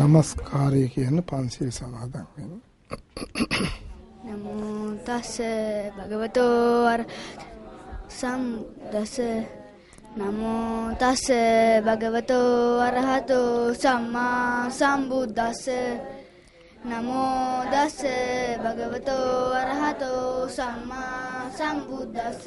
නමස්කාරය කියන පන්සිල් සමාදන් වෙන්න. නමෝ තස් භගවතෝ අර සම්දස නමෝ තස් භගවතෝ අරහතෝ සම්මා සම්බුද්දස්ස නමෝ දස්ස භගවතෝ අරහතෝ සම්මා සම්බුද්දස්ස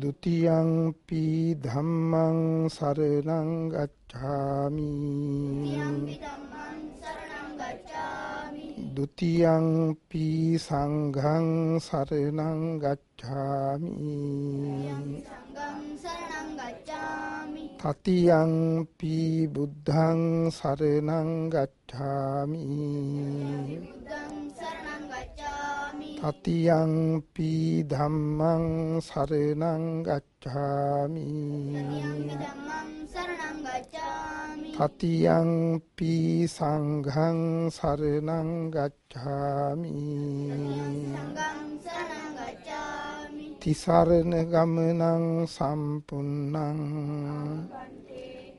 දුතියංපි ධම්මං සරණං ගච්ඡාමි දුතියංපි සංඝං සරණං ගච්ඡාමි තතියංපි බුද්ධං සරණං ගච්ඡාමි බුද්ධං සරණං තතියංපි ධම්මං සරණං ගච්ඡාමි තතියංපි සංඝං සරණං ගච්ඡාමි තිසරණ ගමනං සම්පුන්නං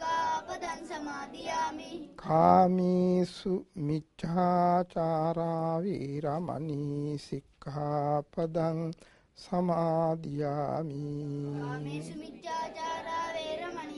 සික්ඛාපදං සමාදියාමි කාමීසු මිච්ඡාචාරා වීරමණී සික්ඛාපදං සමාදියාමි කාමීසු මිච්ඡාචාරා වේරමණී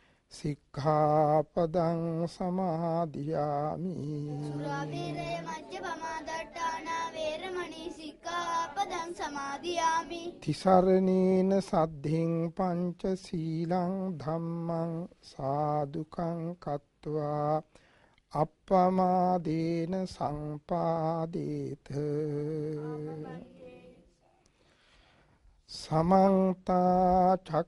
සික්ඛාපදං සමාදියාමි සුරාබිරේ මජ්ජපමාදට්ඨානා වේරමණී සික්ඛාපදං සමාදියාමි තිසරණේන සද්ධින් පංච සීලං ධම්මං සාදුකං කତ୍වා අප්පමාදීන සංපාදීත සමන්තා චක්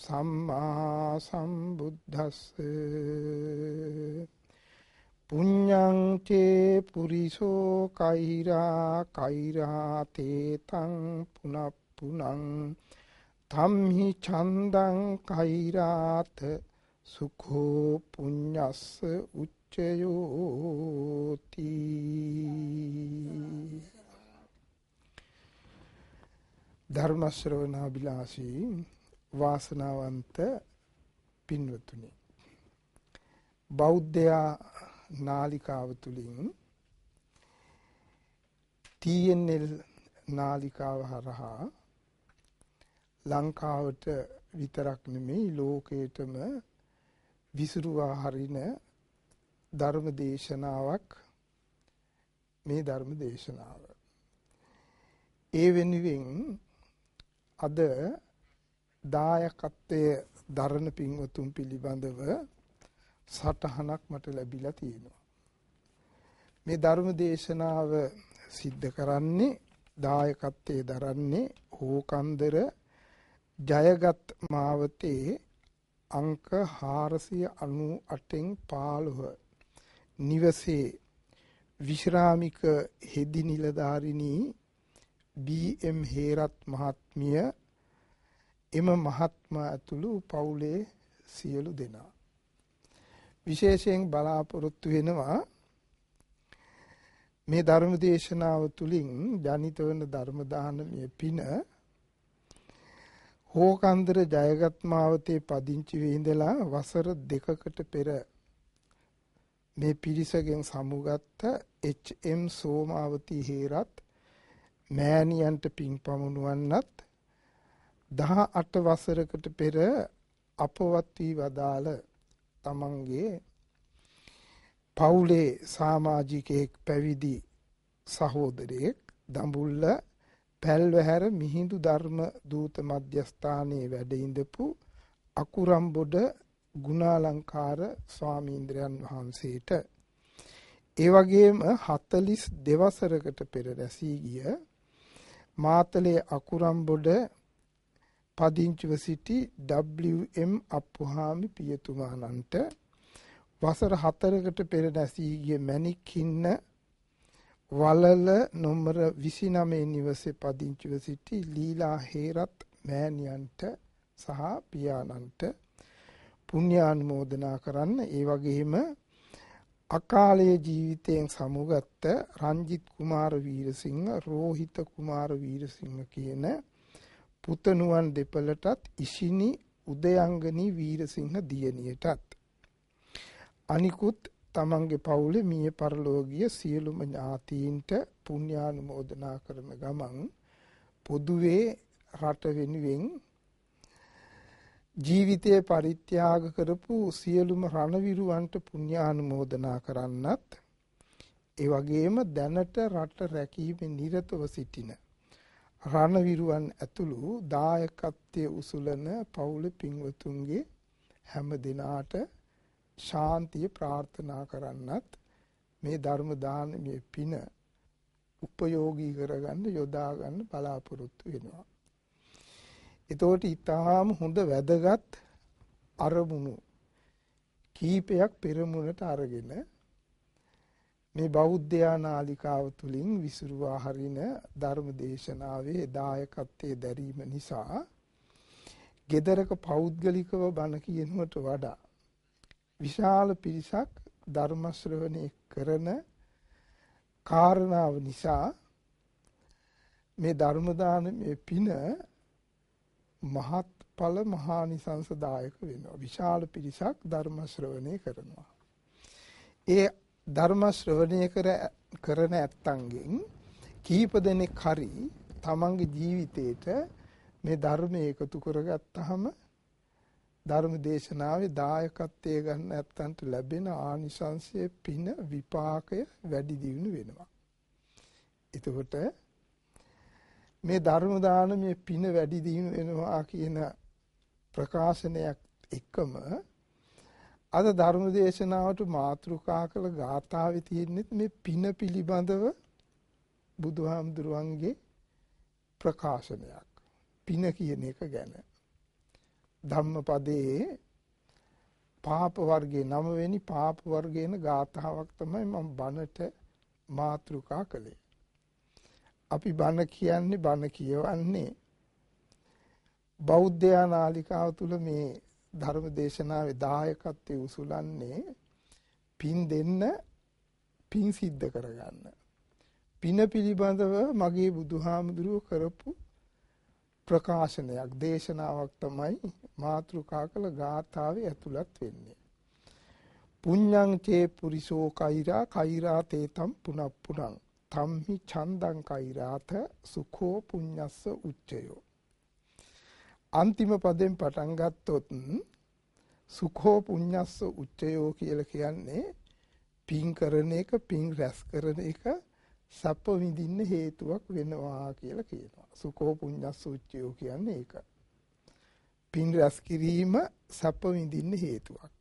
සම්මා සම්බුද්දස්ස පුඤ්ඤං තේ පුරිසෝ කෛරා කෛරා තේතං පුනප්පුනං ධම්හි ඡන්දං කෛරාත සුඛෝ පුඤ්ඤස්ස උච්චයෝති ධර්ම ශ්‍රවණා බිලාසී වාසනාවන්ත පින්වතුනි බෞද්ධයා නාලිකාව තුලින් TNL නාලිකාව හරහා ලංකාවට විතරක් නෙමෙයි ලෝකේටම විසිරුවා හරින ධර්ම දේශනාවක් මේ ධර්ම දේශනාව. ඒ වෙනුවෙන් අද දායකත්වයේ දරණ පින්වතුන් පිළිබඳව සටහනක් මට ලැබිලා තියෙනවා. මේ ධර්ම දේශනාව සිද්ධ කරන්නේ දායකත්වයේ දරන්නේ හෝකන්දර ජයගත් මාවතේ අංක 498න් 15 නිවසේ විශ්‍රාමික හෙදි නිලධාරිනී බීඑම් හේරත් මහත්මිය එම මහත්මා ඇතුළු පවුලේ සියලු දෙනා විශේෂයෙන් බලාපොරොත්තු වෙනවා මේ ධර්ම දේශනාව තුළින් ජනිත වන ධර්ම දානමය පින හෝකන්දර ජයගත් මාවතේ පදිංචි වෙ ඉඳලා වසර දෙකකට පෙර මේ පිරිසගෙන් සමුගත්ත එච්.එම්. සෝමාවතී හේරත් මෑණියන්ට පින් පමුණුවන්නත් 18 වසරකට පෙර අපවත් වී වදාළ තමන්ගේ පවුලේ සමාජිකයෙක් පැවිදි සහෝදරයෙක් දඹුල්ල පැල්වැහැර මිහිඳු ධර්ම දූත මධ්‍යස්ථානයේ වැඩ ඉඳපු අකුරම්බොඩ ගුණාලංකාර ස්වාමීන්ද්‍රයන් වහන්සේට ඒ වගේම 42 වසරකට පෙර රැසී ගිය මාතලේ අකුරම්බොඩ පදිංචිව සිටි WM අප්පුහාමි පියතුමාණන්ට වසර 4කට පෙර නැසී ගිය මැණික් හින්න වලල නොම්බර 29 නිවසේ පදිංචිව සිටි ලීලා හේරත් මෑණියන්ට සහ පියාණන්ට පුණ්‍යානුමෝදනා කරන්න ඒ වගේම අකාලයේ ජීවිතයෙන් සමුගත්ත රංජිත් කුමාර වීරසිංහ රෝහිත කුමාර වීරසිංහ කියන පුතණුවන් දෙපළටත් ඉෂිනි උදයංගනී වීරසිංහ දියණියටත් අනිකුත් තමන්ගේ පවුලේ මිය පරලෝකීය සියලුම ඥාතීන්ට පුණ්‍යානුමෝදනා කරන ගමන් පොදුවේ රට වෙනුවෙන් ජීවිතය පරිත්‍යාග කරපු සියලුම රණවිරුවන්ට පුණ්‍යානුමෝදනා කරන්නත් ඒ වගේම දැනට රට රැකීමේ නිරතව සිටින රණවිරුවන් ඇතුළු දායකත්වයේ උසුලන පවුල පින්වතුන්ගේ හැම දිනාට ශාන්තිය ප්‍රාර්ථනා කරන්නත් මේ ධර්ම දානමේ පින උපයෝගී කරගන්න යොදා ගන්න බලාපොරොත්තු වෙනවා. එතකොට ඊටාම හොඳ වැදගත් අරමුණු කීපයක් පෙරමුණට අරගෙන මේ බෞද්ධයා නාලිකාව තුලින් විසිරුවා හරින ධර්ම දේශනාවේ දායකත්වයේ දැරීම නිසා gedaraka පෞද්ගලිකව බණ කියනවට වඩා විශාල පිරිසක් ධර්ම ශ්‍රවණය කරන කාරණාව නිසා මේ ධර්ම දානමේ පින මහත්ඵල මහානිසංසදායක වෙනවා විශාල පිරිසක් ධර්ම ශ්‍රවණය කරනවා ඒ ධර්ම ශ්‍රවණය කර කරන ඇත්තන්ගෙන් කීප දෙනෙක් හරි තමන්ගේ ජීවිතේට මේ ධර්මය එකතු කරගත්තාම ධර්ම දේශනාවේ දායකත්වයේ ගන්න ඇත්තන්ට ලැබෙන ආනිසංසයේ පින විපාකය වැඩි දියුණු වෙනවා. එතකොට මේ ධර්ම දානමේ පින වැඩි දියුණු වෙනවා කියන ප්‍රකාශනයක් එක්කම අද ධර්ම දේශනාවට මාතෘකා කළ ගාථාවේ තියෙන්නේ මේ පින පිළිබඳව බුදුහාමුදුරුවන්ගේ ප්‍රකාශනයක්. පින කියන එක ගැන. ධම්මපදයේ පාප වර්ගයේ 9 වෙනි පාප වර්ගයේන ගාථාවක් තමයි මම බණට මාතෘකා කළේ. අපි බණ කියන්නේ බණ කියවන්නේ බෞද්ධ ආනාලිකාව තුල මේ ධර්ම දේශනාවේ දායකත්වයේ උසුලන්නේ පින් දෙන්න පින් සිද්ධ කරගන්න. පින පිළිබඳව මගේ බුදුහාමුදුරුව කරපු ප්‍රකාශනයක් දේශනාවක් තමයි මාතෘකා කළ ගාථාවේ ඇතුළත් වෙන්නේ. පුඤ්ඤං චේ පුරිසෝ කෛරා කෛරා තේතම් පුනප්පුනං තම්හි චන්දං කෛරාත සුඛෝ පුඤ්ඤස්ස උච්චයෝ අන්තිම පදයෙන් පටන් ගත්තොත් සුඛෝ පුඤ්ඤස්ස උච්චයෝ කියලා කියන්නේ පින් කරන එක පින් රැස් කරන එක සප්ප විඳින්න හේතුවක් වෙනවා කියලා කියනවා. සුඛෝ පුඤ්ඤස්ස උච්චයෝ කියන්නේ ඒක. පින් රැස් කිරීම සප්ප විඳින්න හේතුවක්.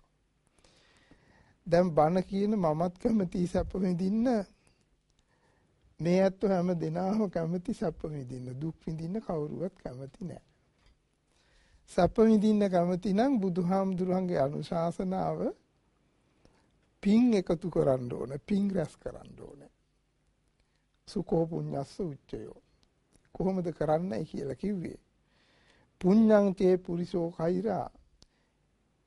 දැන් බණ කියන මමත් කැමති සැප විඳින්න මේ ඇත්ත හැම දිනම කැමති සැප විඳින්න දුක් විඳින්න කවුරුවත් කැමති නැහැ. සැප විඳින්න කැමති නම් බුදුහාමුදුරන්ගේ අනුශාසනාව පින් එකතු කරන්න ඕන පින් රැස් කරන්න ඕන සුකෝ පුඤ්ඤස්ස උච්චයෝ කොහොමද කරන්නයි කියලා කිව්වේ පුඤ්ඤං තේ පුරිසෝ කෛරා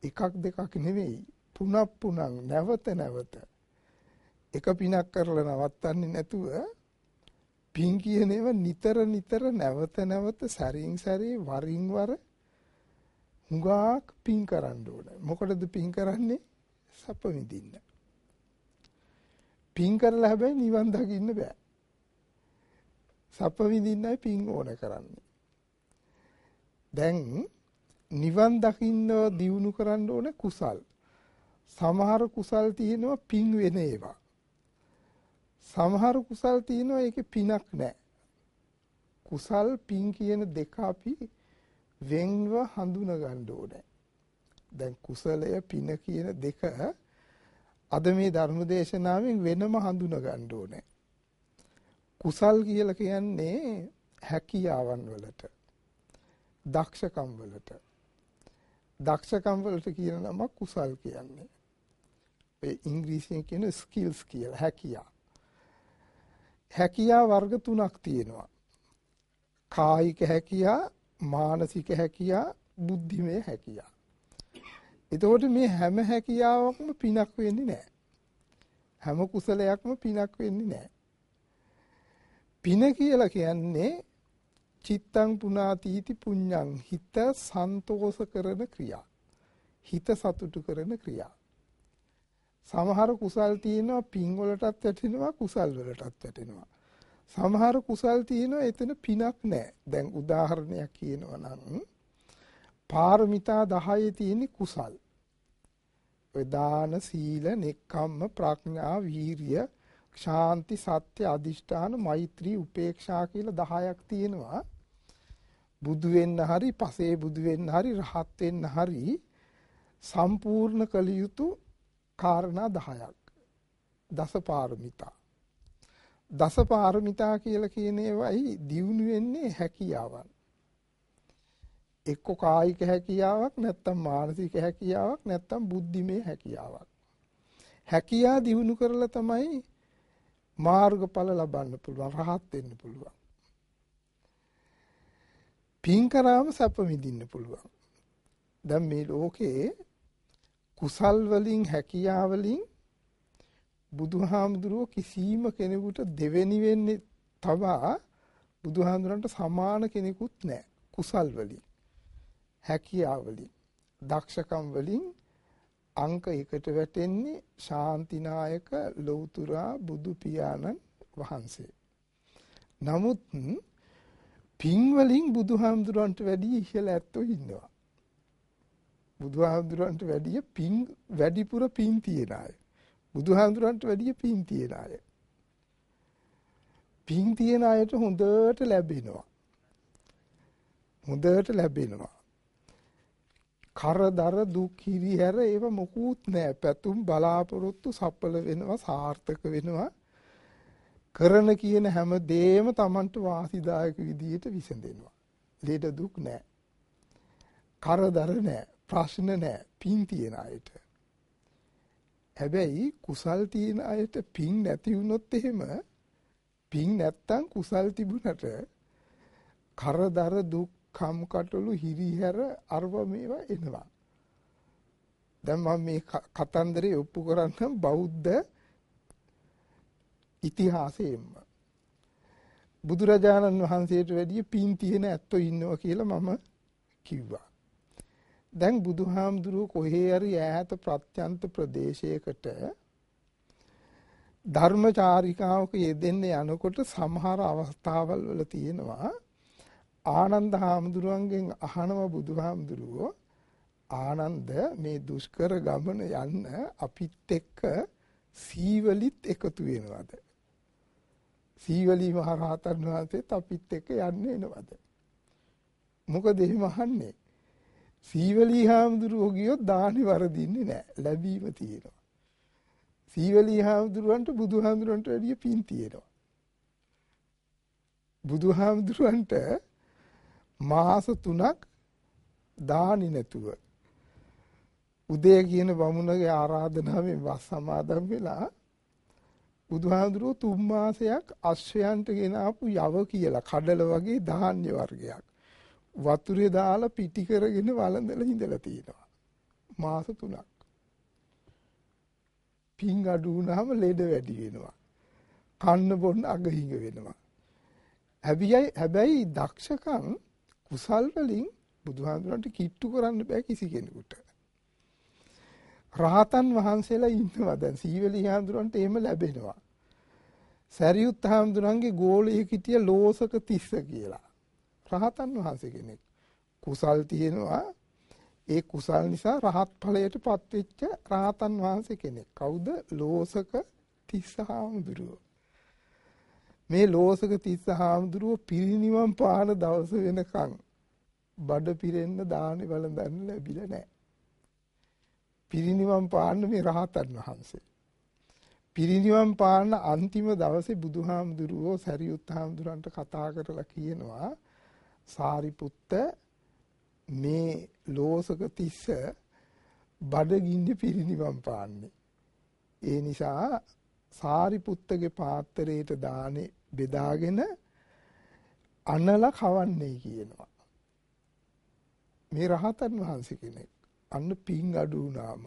එකක් දෙකක් නෙවෙයි පුනක් පුනක් නැවත නැවත එක පිනක් කරලා නවත්තන්නේ නැතුව පින් කියන ඒවා නිතර නිතර නැවත නැවත සැරින් සැරේ වරින් වර හුඟක් පින් කරන්න ඕනේ. මොකටද පින් කරන්නේ? සැප විඳින්න. පින් කරලා හැබැයි නිවන් දකින්න බෑ. සැප විඳින්නයි පින් ඕන කරන්නේ. දැන් නිවන් දකින්න දියුණු කරන්න ඕනේ කුසල්. සමහර කුසල් තියෙනවා පින් වෙන ඒවා. සමහර කුසල් තියෙනවා ඒකේ පිනක් නැහැ. කුසල් පින් කියන දෙක අපි වෙන්ව හඳුනා ගන්න ඕනේ. දැන් කුසලය පින කියන දෙක අද මේ ධර්ම දේශනාවෙන් වෙනම හඳුනා ගන්න ඕනේ. කුසල් කියලා කියන්නේ හැකියාවන් වලට දක්ෂකම් වලට දක්ෂකම් වලට කියන නම කුසල් කියන්නේ. ඒ ඉංග්‍රීසියෙන් කියන ස්කිල්ස් කියලා හැකියා. හැකියා වර්ග තුනක් තියෙනවා. කායික හැකියා මානසික හැකියා, බුද්ධිමය හැකියා. එතකොට මේ හැම හැකියාවකම පිනක් වෙන්නේ නැහැ. හැම කුසලයක්ම පිනක් වෙන්නේ නැහැ. පින කියලා කියන්නේ චිත්තං පුනාතිති පුඤ්ඤං හිත සන්තෝෂ කරන ක්‍රියා. හිත සතුටු කරන ක්‍රියා. සමහර කුසල් තියෙනවා පින් වලටත් වැටෙනවා කුසල් වලටත් වැටෙනවා. සමහර කුසල් තියෙනවා එතන පිනක් නැහැ. දැන් උදාහරණයක් කියනවා නම් පාරමිතා 10 තියෙන කුසල්. ඔය දාන, සීල, නෙක්ඛම්ම, ප්‍රඥා, වීරිය, ශාන්ති, සත්‍ය, අදිෂ්ඨාන, මෛත්‍රී, උපේක්ෂා කියලා 10ක් තියෙනවා. බුදු වෙන්න හරි, පසේ බුදු වෙන්න හරි, රහත් වෙන්න හරි සම්පූර්ණ කළ යුතු කාරණා 10ක්. දස පාරමිතා දසපාරමිතා කියලා කියන ඒවායි දියුණු වෙන්නේ හැකියාවන්. එක්ක කායික හැකියාවක් නැත්නම් මානසික හැකියාවක් නැත්නම් බුද්ධිමය හැකියාවක්. හැකියා දියුණු කරලා තමයි මාර්ගඵල ලබන්න පුළුවන්, රහත් වෙන්න පුළුවන්. පින් කරාම සැප විඳින්න පුළුවන්. දැන් මේ ලෝකේ කුසල් වලින් හැකියාවලින් බුදුහාමුදුරුව කිසිම කෙනෙකුට දෙවෙනි වෙන්නේ තබා බුදුහාමුදුරන්ට සමාන කෙනෙකුත් නැහැ. කුසල් වලින්, හැකියාව වලින්, දක්ෂකම් වලින් අංක 1ට වැටෙන්නේ ශාන්තිනායක ලෞතුරා බුදු පියාණන් වහන්සේ. නමුත් පින් වලින් බුදුහාමුදුරන්ට වැඩිය ඉහළ ඇත්තෝ ඉන්නවා. බුදුහාමුදුරන්ට වැඩිය පින් වැඩිපුර පින් තියන අය. බුදුහාමුදුරන්ට වැඩිය පින් තියෙන අය. පින් තියෙන අයට හොඳට ලැබෙනවා. හොඳට ලැබෙනවා. කරදර දුක් හිරිහැර ඒව මොකුත් නෑ. පැතුම් බලාපොරොත්තු සඵල වෙනවා, සාර්ථක වෙනවා. කරන කියන හැම දෙයක්ම Tamanට වාසිදායක විදියට විසඳෙනවා. ලේට දුක් නෑ. කරදර නෑ, ප්‍රශ්න නෑ, පින් තියෙන අයට. හැබැයි කුසල් තියෙන අයට පින් නැති වුණොත් එහෙම පින් නැත්තම් කුසල් තිබුණට කරදර දුක් කම්කටොළු හිරිහැර අරව මේවා එනවා. දැන් මම මේ කතන්දරේ ඔප්පු කරන්නම් බෞද්ධ ඉතිහාසයෙන්ම. බුදුරජාණන් වහන්සේට වැඩිය පින් තියෙන ඇත්තෝ ඉන්නවා කියලා මම කිව්වා. දැන් බුදුහාමුදුරුව කොහේ හරි ඈත ප්‍රත්‍යන්ත ප්‍රදේශයකට ධර්මචාරිකාවක යෙදෙන්න යනකොට සමහර අවස්ථාවල් වල තියෙනවා ආනන්ද හාමුදුරුවන්ගෙන් අහනවා බුදුහාමුදුරුවෝ ආනන්ද මේ දුෂ්කර ගමන යන්න අපිත් එක්ක සීවලිත් එකතු වෙනවද සීවලි මහ රහතන් වහන්සේත් අපිත් එක්ක යන්න එනවද මොකද එහෙම අහන්නේ සීවලී හාමුදුරුවෝ ගියොත් දානි වරදින්නේ නැහැ. ලැබීම තියෙනවා. සීවලී හාමුදුරුවන්ට බුදුහාමුදුරුවන්ට වැඩිය පින් තියෙනවා. බුදුහාමුදුරුවන්ට මාස 3ක් දානි නැතුව උදේ කියන බමුණගේ ආරාධනාවෙන් වස් සමාදන් වෙලා බුදුහාමුදුරුවෝ තුන් මාසයක් අශ්වයන්ට ගෙන ආපු යව කියලා කඩල වගේ ධාන්‍ය වර්ගයක් වතුරේ දාලා පිටි කරගෙන වළඳලා ඉඳලා තියෙනවා. මාස 3ක්. පින් අඩු වුණාම ලෙඩ වැඩි වෙනවා. කන්න බොන්න අගහිඟ වෙනවා. හැබැයි හැබැයි දක්ෂකම් කුසල් වලින් බුදුහාමුදුරන්ට කිට්ටු කරන්න බෑ කිසි කෙනෙකුට. රහතන් වහන්සේලා ඉන්නවා දැන් සීවලී හාමුදුරන්ට එහෙම ලැබෙනවා. සරියුත් හාමුදුරන්ගේ ගෝලයේ හිටිය ලෝසක තිස්ස කියලා. රහතන් වහන්සේ කෙනෙක්. කුසල් තියෙනවා. ඒ කුසල් නිසා රහත් ඵලයට පත්වෙච්ච රහතන් වහන්සේ කෙනෙක්. කවුද? ලෝසක තිස්සහාමුදුරුව. මේ ලෝසක තිස්සහාමුදුරුව පිරිණිවන් පාන දවස වෙනකන් බඩ පිරෙන්න දානේ වළඳන්න ලැබිලා නැහැ. පිරිණිවන් පාන්න මේ රහතන් වහන්සේ. පිරිනිවන් පාන්න අන්තිම දවසේ බුදුහාමුදුරුවෝ සැරියුත් හාමුදුරන්ට කතා කරලා කියනවා සාරිපුත්ත මේ ලෝසක තිස්ස බඩගින්න පිරිනිවන් පාන්නේ. ඒ නිසා සාරිපුත්තගේ පාත්‍රයට දානේ බෙදාගෙන අනල කවන්නේ කියනවා. මේ රහතන් වහන්සේ කෙනෙක්. අන්න පිං අඩු වුණාම.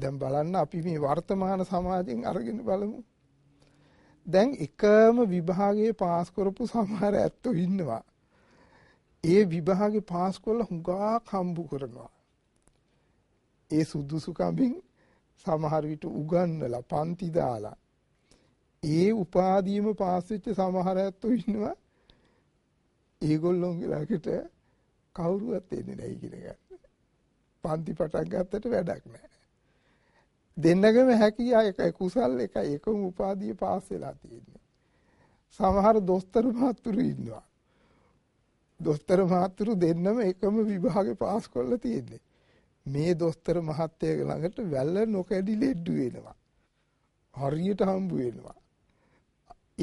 දැන් බලන්න අපි මේ වර්තමාන සමාජයෙන් අරගෙන බලමු. දැන් එකම විභාගයේ පාස් කරපු සමහර ඇත්තෝ ඉන්නවා. ඒ විභාගේ පාස් කරලා හුඟා කම්බු කරනවා. ඒ සුදුසුකමින් සමහර විට උගන්වලා පන්ති දාලා ඒ උපාධියම පාස් වෙච්ච සමහර ඇත්තෝ ඉන්නවා. ඒගොල්ලොන්ගේ ළඟට කවුරුවත් එන්නේ නැහැ ඉගෙන ගන්න. පන්ති පටන් ගත්තට වැඩක් නැහැ. දෙන්නගම හැකියා එකයි කුසල් එකයි එකම උපාධිය පාස් වෙලා තියෙන්නේ. සමහර දොස්තර මහතුරු ඉන්නවා. දොස්තර මහතුරු දෙන්නම එකම විභාගේ පාස් කරලා තියෙන්නේ. මේ දොස්තර මහත්තයා ළඟට වැල්ල නොකැඩි ලෙඩ්ඩු වෙනවා. හරියට හම්බ වෙනවා.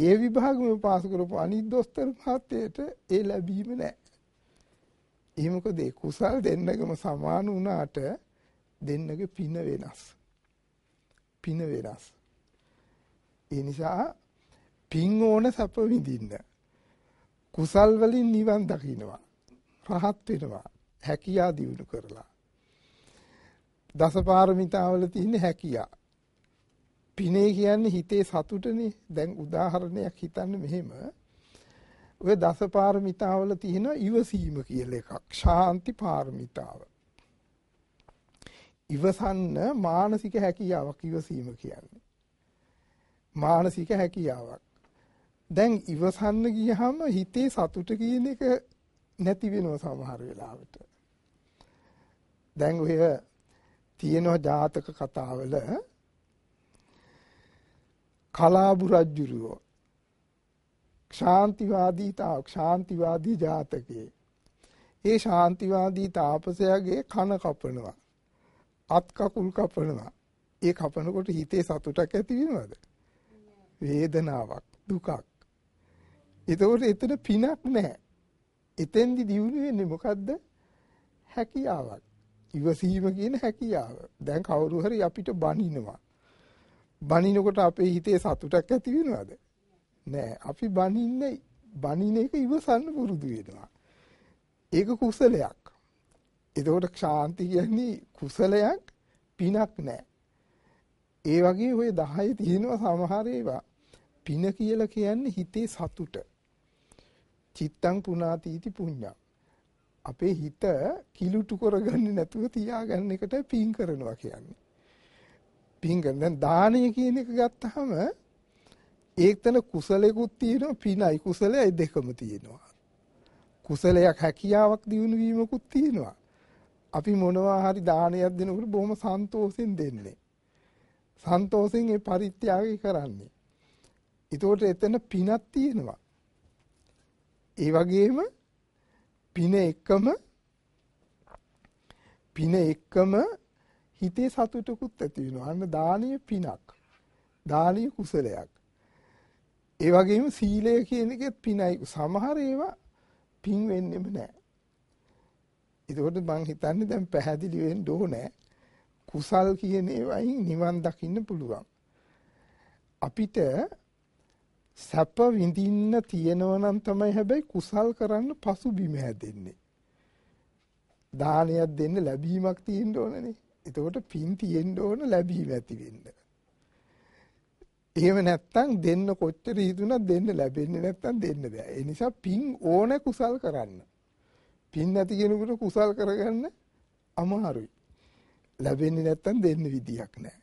ඒ විභාගෙම පාස් කරපු අනිත් දොස්තර මහත්තයට ඒ ලැබීම නැහැ. ඒ මොකද කුසල් දෙන්නගම සමාන වුණාට දෙන්නගේ පින වෙනස්. පින වෙනස්. ඒ නිසා පින් ඕන සැප විඳින්න. කුසල් වලින් නිවන් දකින්නවා. රහත් වෙනවා. හැකියා දියුණු කරලා. දසපාරමිතාවල තියෙන හැකියා. පිනේ කියන්නේ හිතේ සතුටනේ. දැන් උදාහරණයක් හිතන්න මෙහෙම. ඔය දසපාරමිතාවල තියෙන ඉවසීම කියලා එකක්. ශාන්ති පාරමිතාව. ඉවසන්න මානසික හැකියාවක් ඉවසීම කියන්නේ. මානසික හැකියාවක්. දැන් ඉවසන්න ගියහම හිතේ සතුට කියන එක නැති වෙනවා සමහර වෙලාවට. දැන් ඔය තියෙනවා ජාතක කතාවල කලාබු රජුරෝ ශාන්තිවාදී තා ශාන්තිවාදී ජාතකයේ ඒ ශාන්තිවාදී තාපසයාගේ කන කපනවා අත් කකුල් කපනවා. ඒ කපනකොට හිතේ සතුටක් ඇති වෙනවද? වේදනාවක්, දුකක්. එතකොට එතන පිනක් නැහැ. එතෙන්දි දියුණු වෙන්නේ මොකද්ද? හැකියාවක්. ඉවසීම කියන හැකියාව. දැන් කවුරු හරි අපිට බනිනවා. බනිනකොට අපේ හිතේ සතුටක් ඇති වෙනවද? නෑ. අපි බනින්නේ බනින එක ඉවසන්න පුරුදු වෙනවා. ඒක කුසලයක්. එතකොට ශාන්ති කියන්නේ කුසලයක් පිනක් නෑ. ඒ වගේ ওই 10 තියෙනවා සමහර ඒවා. පින කියලා කියන්නේ හිතේ සතුට. චිත්තං පුනාතිති පුඤ්ඤං. අපේ හිත කිලුටු කරගන්නේ නැතුව තියාගන්න එකට පින් කරනවා කියන්නේ. පින් කරන දැන් දානය කියන එක ගත්තාම ඒකතන කුසලෙකුත් තියෙනවා පිනයි කුසලයි දෙකම තියෙනවා. කුසලයක් හැකියාවක් දිනු වීමකුත් තියෙනවා. අපි මොනවා හරි දානයක් දෙනකොට බොහොම සන්තෝෂෙන් දෙන්නේ. සන්තෝෂෙන් ඒ පරිත්‍යාගය කරන්නේ. ඒතකොට එතන පිනක් තියෙනවා. ඒ වගේම පින එකම පින එකම හිතේ සතුටකුත් ඇති වෙනවා. අන්න දානීය පිනක්. දානීය කුසලයක්. ඒ වගේම සීලය කියන එකෙත් පිනයි. සමහර ඒවා පින් වෙන්නෙම නැහැ. එතකොට මං හිතන්නේ දැන් පැහැදිලි වෙන්න ඕනේ කුසල් කියන ඒවායින් නිවන් දකින්න පුළුවන්. අපිට සැප විඳින්න තියෙනවා නම් තමයි හැබැයි කුසල් කරන්න පසුබිම හැදෙන්නේ. දානයක් දෙන්න ලැබීමක් තියෙන්න ඕනනේ. එතකොට පින් තියෙන්න ඕන ලැබීම ඇති වෙන්න. එහෙම නැත්තම් දෙන්න කොච්චර හිතුණත් දෙන්න ලැබෙන්නේ නැත්තම් දෙන්න බෑ. ඒ නිසා පින් ඕන කුසල් කරන්න. පින් නැති කෙනෙකුට කුසල් කරගන්න අමාරුයි. ලැබෙන්නේ නැත්තම් දෙන්න විදියක් නැහැ.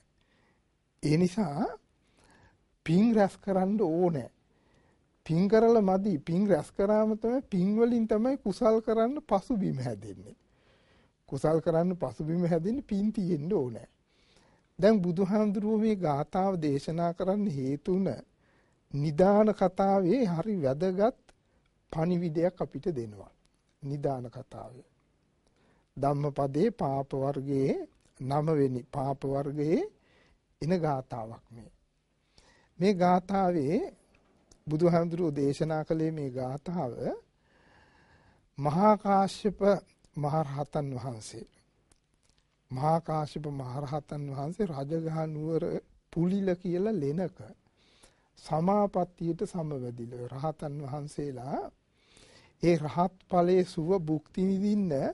ඒ නිසා පින් රැස් කරන්න ඕනේ. පින් කරලා මදි. පින් රැස් කරාම තමයි පින් වලින් තමයි කුසල් කරන්න පසුබිම හැදෙන්නේ. කුසල් කරන්න පසුබිම හැදෙන්නේ පින් තියෙන්න ඕනේ. දැන් බුදුහාමුදුරුවෝ මේ ගාථාව දේශනා කරන්න හේතුන නිදාන කතාවේ හරි වැදගත් පණිවිඩයක් අපිට දෙනවා. නිදාන කතාව. ධම්මපදයේ පාප වර්ගයේ 9 වෙනි පාප වර්ගයේ එන ගාතාවක් මේ. මේ ගාතාවේ බුදුහාමුදුරුවෝ දේශනා කළේ මේ ගාතාව මහා කාශ්‍යප මහරහතන් වහන්සේ මහා කාශ්‍යප මහරහතන් වහන්සේ රජගහ නුවර පුලිල කියලා ලෙනක සමාපත්තියට සමවැදිලා රහතන් වහන්සේලා ඒ රහත් ඵලයේ සුව භුක්ති විඳින්න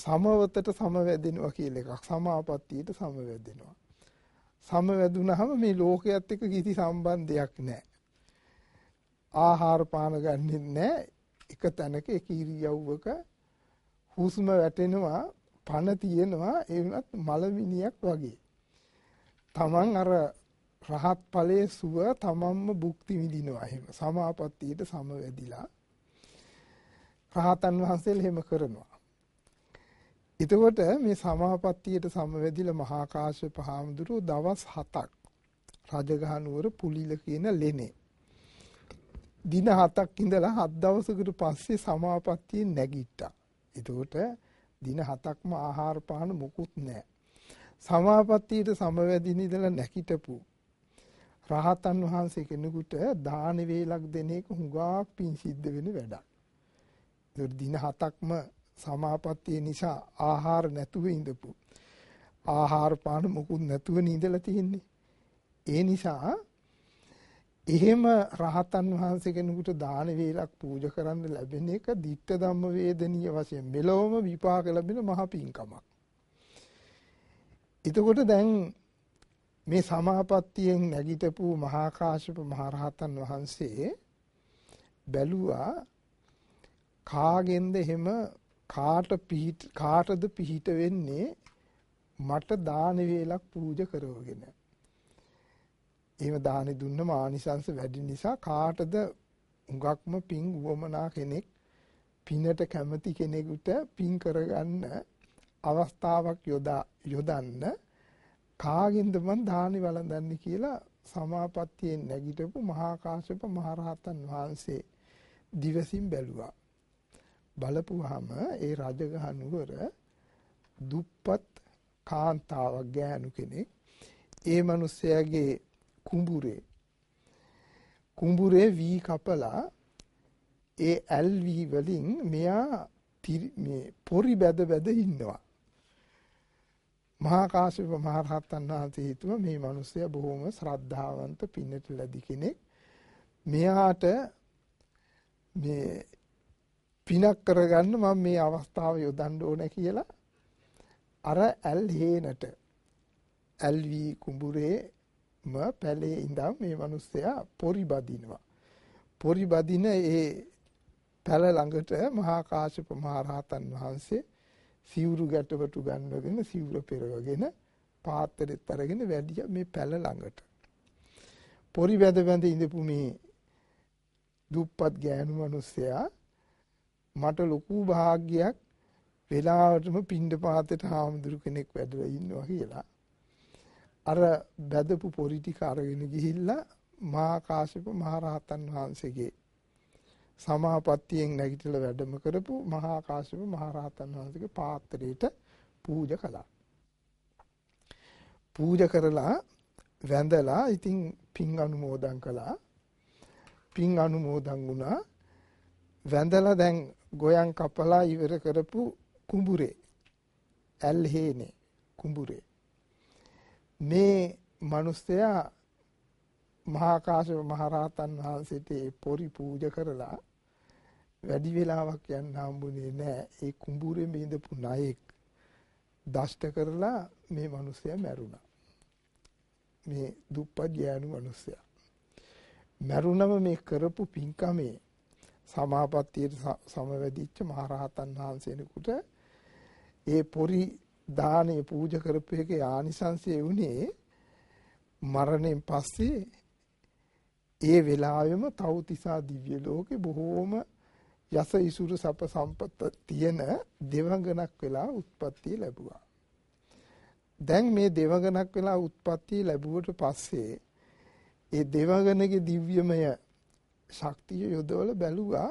සමවතට සමවැදෙනවා කියලා එකක් සමාපත්තියට සමවැදෙනවා. සමවැදුනහම මේ ලෝකයේත් එක්ක කිසි සම්බන්ධයක් නැහැ. ආහාර පාන ගන්නෙත් නැහැ. එක තැනක එක ඉරියව්වක හුස්ම වැටෙනවා පණ තියෙනවා ඒ වුණත් මලමිනියක් වගේ. තමන් අර රහත් ඵලයේ සුව තමන්ම භුක්ති විඳිනවා එහෙම. සමාපත්තියට සමවැදිලා රහතන් වහන්සේලා එහෙම කරනවා. එතකොට මේ සමාපත්තියට සමවැදිලා මහා කාශ්‍යප හාමුදුරුව දවස් 7ක් රජගහ නුවර පුලිල කියන ලෙනේ දින 7ක් ඉඳලා 7 දවසකට පස්සේ සමාපත්තිය නැගිට්ටා. එතකොට දින 7ක්ම ආහාර පාන මොකුත් නැහැ. සමාපත්තියට සමවැදින ඉඳලා නැගිටපු රහතන් වහන්සේ කෙනෙකුට දාන වේලක් දෙන එක හුඟක් පිං සිද්ධ වෙන වැඩක්. දින 7ක්ම සමාපත්තිය නිසා ආහාර නැතුව ඉඳපු ආහාර පාන මොකුත් නැතුව නිඳලා තින්නේ. ඒ නිසා එහෙම රහතන් වහන්සේ කෙනෙකුට දාන වේලක් පූජා කරන්න ලැබෙන එක ditta ධම්ම වේදනීය වශයෙන් මෙලොවම විපාක ලැබෙන මහ පිංකමක්. එතකොට දැන් මේ සමාපත්තියෙන් නැගිටපු මහා කාශ්‍යප මහ රහතන් වහන්සේ බැලුවා කාගෙන්ද එහෙම කාට පිහිට කාටද පිහිට වෙන්නේ මට දාන වේලක් පූජා කරවගෙන. එහෙම දානි දුන්නම ආනිසංස වැඩි නිසා කාටද උඟක්ම පිං වමනා කෙනෙක් පිනට කැමති කෙනෙකුට පිං කරගන්න අවස්ථාවක් යොදා යොදන්න කාගෙන්ද මන් දානි වළඳන්නේ කියලා සමාපත්තියෙන් නැගිටපු මහා කාශ්‍යප මහරහතන් වහන්සේ දිවසින් බැලුවා. බලපුවාම ඒ රජගහ නුවර දුප්පත් කාන්තාවක් ගෑනු කෙනෙක් ඒ මිනිසයාගේ කුඹුරේ කුඹුරේ වී කපලා ඒ ඇල් වී වලින් මෙයා මේ පොරි බැද බැද ඉන්නවා මහා කාශ්‍යප මහ රහතන් වහන්සේ හිතුව මේ මිනිසයා බොහොම ශ්‍රද්ධාවන්ත පින්නට ලැබි කෙනෙක් මෙයාට මේ පිනක් කරගන්න මම මේ අවස්ථාව යොදන්න ඕන කියලා අර ඇල් හේනට ඇල් වී කුඹුරේම පැලේ ඉඳන් මේ මිනිස්සයා පොරි බදිනවා. පොරි බදින ඒ පැල ළඟට මහා කාශ්‍යප මහ රහතන් වහන්සේ සිවුරු ගැටවටු ගන්නගෙන සිවුර පෙරවගෙන පාත්‍රෙත් අරගෙන වැඩිය මේ පැල ළඟට. පොරි වැද වැඳ ඉඳපු මේ දුප්පත් ගෑනු මිනිස්සයා මට ලොකු භාග්යක් වෙලාවටම පින්ඳ පාතේට හාමුදුරු කෙනෙක් වැඩලා ඉන්නවා කියලා. අර බදපු පොරි ටික අරගෙන ගිහිල්ලා මහා කාශ්‍යප මහ රහතන් වහන්සේගේ සමාපත්තියෙන් නැගිටලා වැඩම කරපු මහා කාශ්‍යප මහ රහතන් වහන්සේගේ පාත්‍රයට පූජා කළා. පූජා කරලා වැඳලා ඉතින් පින් අනුමෝදන් කළා. පින් අනුමෝදන් වුණා. වැඳලා දැන් ගොයන් කපලා ඉවර කරපු කුඹුරේ ඇල් හේනේ කුඹුරේ මේ මිනිස්සයා මහා කාශ්‍යප මහරහතන් වහන්සේට පොරි පූජ කරලා වැඩි වෙලාවක් යන්න හම්බුනේ නැහැ ඒ කුඹුරේ ඉඳපු ණයෙක් දෂ්ට කරලා මේ මිනිස්සයා මැරුණා මේ දුප්පත් ගෑනු මිනිස්සයා මැරුණම මේ කරපු පින්කමේ සමාපත්තියට සමවැදිච්ච මහරහතන් වහන්සේනෙකුට ඒ පොරි දානේ පූජා කරපු එක ආනිසංසය වුණේ මරණයෙන් පස්සේ ඒ වෙලාවෙම තවතිසා දිව්‍ය ලෝකේ බොහෝම යස ඉසුරු සප සම්පත තියෙන දෙවඟනක් වෙලා උත්පත්ති ලැබුවා. දැන් මේ දෙවඟනක් වෙලා උත්පත්ති ලැබුවට පස්සේ ඒ දෙවඟනගේ දිව්‍යමය ශක්තිය යොදවලා බැලුවා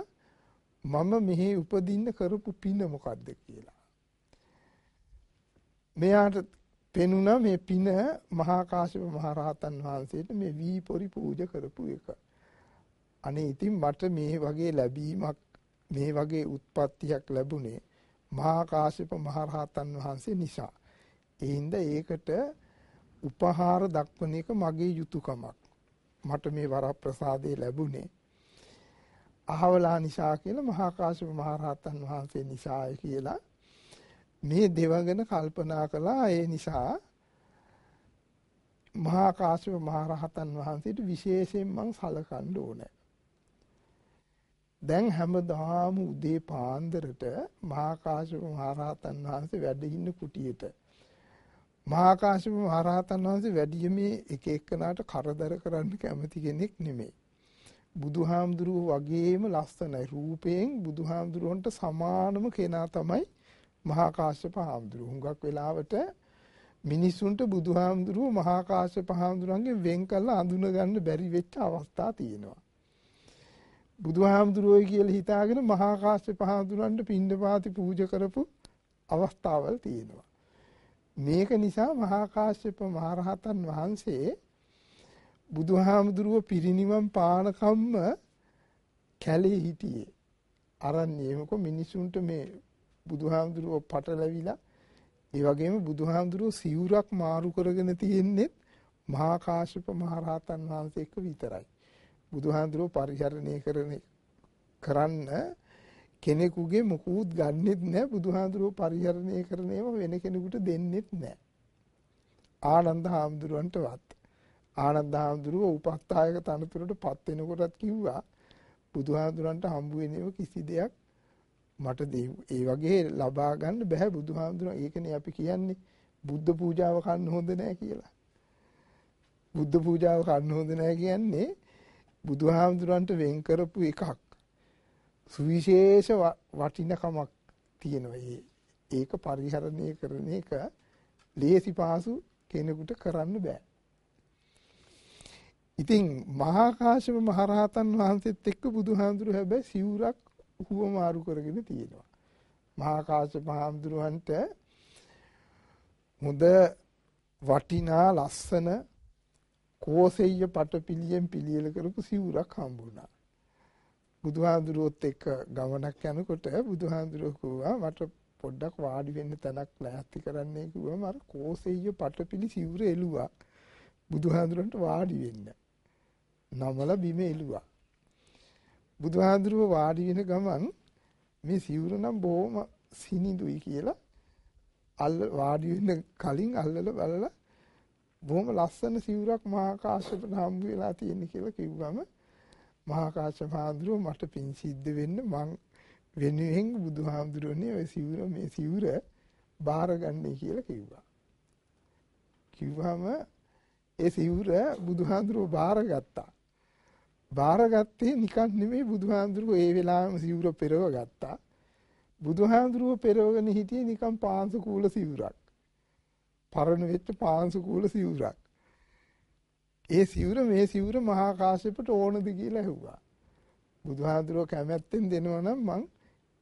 මම මෙහි උපදින්න කරපු පින මොකද්ද කියලා. මෙයාට පෙනුණා මේ පින මහා කාශ්‍යප මහ රහතන් වහන්සේට මේ වී පොරි පූජා කරපු එක. අනේ ඉතින් මට මේ වගේ ලැබීමක් මේ වගේ උත්පත්තියක් ලැබුණේ මහා කාශ්‍යප මහ රහතන් වහන්සේ නිසා. ඒ හින්දා ඒකට උපහාර දක්වන එක මගේ යුතුයකමක්. මට මේ වරප්‍රසාදේ ලැබුණේ අහවලා නිසා කියලා මහා කාශ්‍යප මහ රහතන් වහන්සේ නිසාය කියලා මේ දේව ගැන කල්පනා කළා ඒ නිසා මහා කාශ්‍යප මහ රහතන් වහන්සේට විශේෂයෙන් මං සලකන්න ඕනේ. දැන් හැමදාම උදේ පාන්දරට මහා කාශ්‍යප මහ රහතන් වහන්සේ වැඩ ඉන්න කුටියට මහා කාශ්‍යප මහ රහතන් වහන්සේ වැඩිම එක එක්කනට කරදර කරන්න කැමති කෙනෙක් නෙමෙයි. බුදුහාමුදුරුව වගේම ලස්සනයි රූපයෙන් බුදුහාමුදුරුවන්ට සමානම කෙනා තමයි මහා කාශ්‍යප හාමුදුරුව. හුඟක් වෙලාවට මිනිසුන්ට බුදුහාමුදුරුව මහා කාශ්‍යප හාමුදුරන්ගෙන් වෙන් කරලා අඳුන ගන්න බැරි වෙච්ච අවස්ථා තියෙනවා. බුදුහාමුදුරුවයි කියලා හිතාගෙන මහා කාශ්‍යප හාමුදුරන්ට පින්ඳපාති පූජා කරපු අවස්ථාවල් තියෙනවා. මේක නිසා මහා කාශ්‍යප මහරහතන් වහන්සේ බුදුහාමුදුරුව පිරිණිවන් පානකම්ම කැලේ හිටියේ. අරන්නේමක මිනිසුන්ට මේ බුදුහාමුදුරුව පටලැවිලා ඒ වගේම බුදුහාමුදුරුව සිවුරක් මාරු කරගෙන තියෙන්නේ මහා කාශ්‍යප මහරහතන් වහන්සේ එක්ක විතරයි. බුදුහාමුදුරුව පරිහරණය කරන කරන්න කෙනෙකුගේ මොකුත් ගන්නෙත් නැහැ බුදුහාමුදුරුව පරිහරණය කරන ඒවා වෙන කෙනෙකුට දෙන්නෙත් නැහැ. ආනන්ද හාමුදුරුවන්ටවත් ආනන්ද හාමුදුරුව උපස්ථායක තනතුරට පත් වෙනකොටත් කිව්වා බුදුහාමුදුරන්ට හම්බ වෙන්නේ කිසි දෙයක් මට ඒ වගේ ලබා ගන්න බෑ බුදුහාමුදුරන්. ඒකනේ අපි කියන්නේ බුද්ධ පූජාව කන්න හොඳ නෑ කියලා. බුද්ධ පූජාව කන්න හොඳ නෑ කියන්නේ බුදුහාමුදුරන්ට වෙන් කරපු එකක්. සුවිශේෂ වටිනකමක් තියෙනවා. ඒක පරිහරණය කරන එක ලේසි පාසු කෙනෙකුට කරන්න බෑ. ඉතින් මහා කාශ්‍යප මහරහතන් වහන්සේත් එක්ක බුදුහාඳුරු හැබැයි සිවුරක් හුවමාරු කරගෙන තියෙනවා. මහා කාශ්‍යප හාමුදුරුවන්ට මුද වටිනා ලස්සන කෝසෙය්‍ය පටපිලියෙන් පිළියෙල කරපු සිවුරක් හම්බ වුණා. බුදුහාඳුරුවොත් එක්ක ගමනක් යනකොට බුදුහාඳුරුවෝ කිව්වා මට පොඩ්ඩක් වාඩි වෙන්න තැනක් ලෑස්ති කරන්නයි කිව්වම අර කෝසෙය්‍ය පටපිලි සිවුර එළුවා. බුදුහාඳුරන්ට වාඩි වෙන්න. නමල බිම එළුවා. බුදුහාඳුරුව වාඩි වෙන ගමන් මේ සිවුර නම් බොහොම සිනිඳුයි කියලා අල්ල වාඩි වෙන්න කලින් අල්ලලා බලලා බොහොම ලස්සන සිවුරක් මහා කාශ්‍යපට හම්බ වෙලා තියෙන කියලා කිව්වම මහා කාශ්‍යප හාමුදුරුව මට පින් සිද්ධ වෙන්න මං වෙනුවෙන් බුදුහාමුදුරනේ ඔය සිවුර මේ සිවුර බාරගන්නේ කියලා කිව්වා. කිව්වම ඒ සිවුර බුදුහාඳුරුව බාරගත්තා. බාරගත්තේ නිකන් නෙමෙයි බුදුහාඳුරුව ඒ වෙලාවෙම සිවුර පෙරව ගත්තා. බුදුහාඳුරුව පෙරවගෙන හිටියේ නිකන් පාංශු කූල සිවුරක්. පරණ වෙච්ච පාංශු කූල සිවුරක්. ඒ සිවුර මේ සිවුර මහා කාශ්‍යපට ඕනද කියලා ඇහුවා. බුදුහාඳුරුව කැමැත්තෙන් දෙනවා නම් මං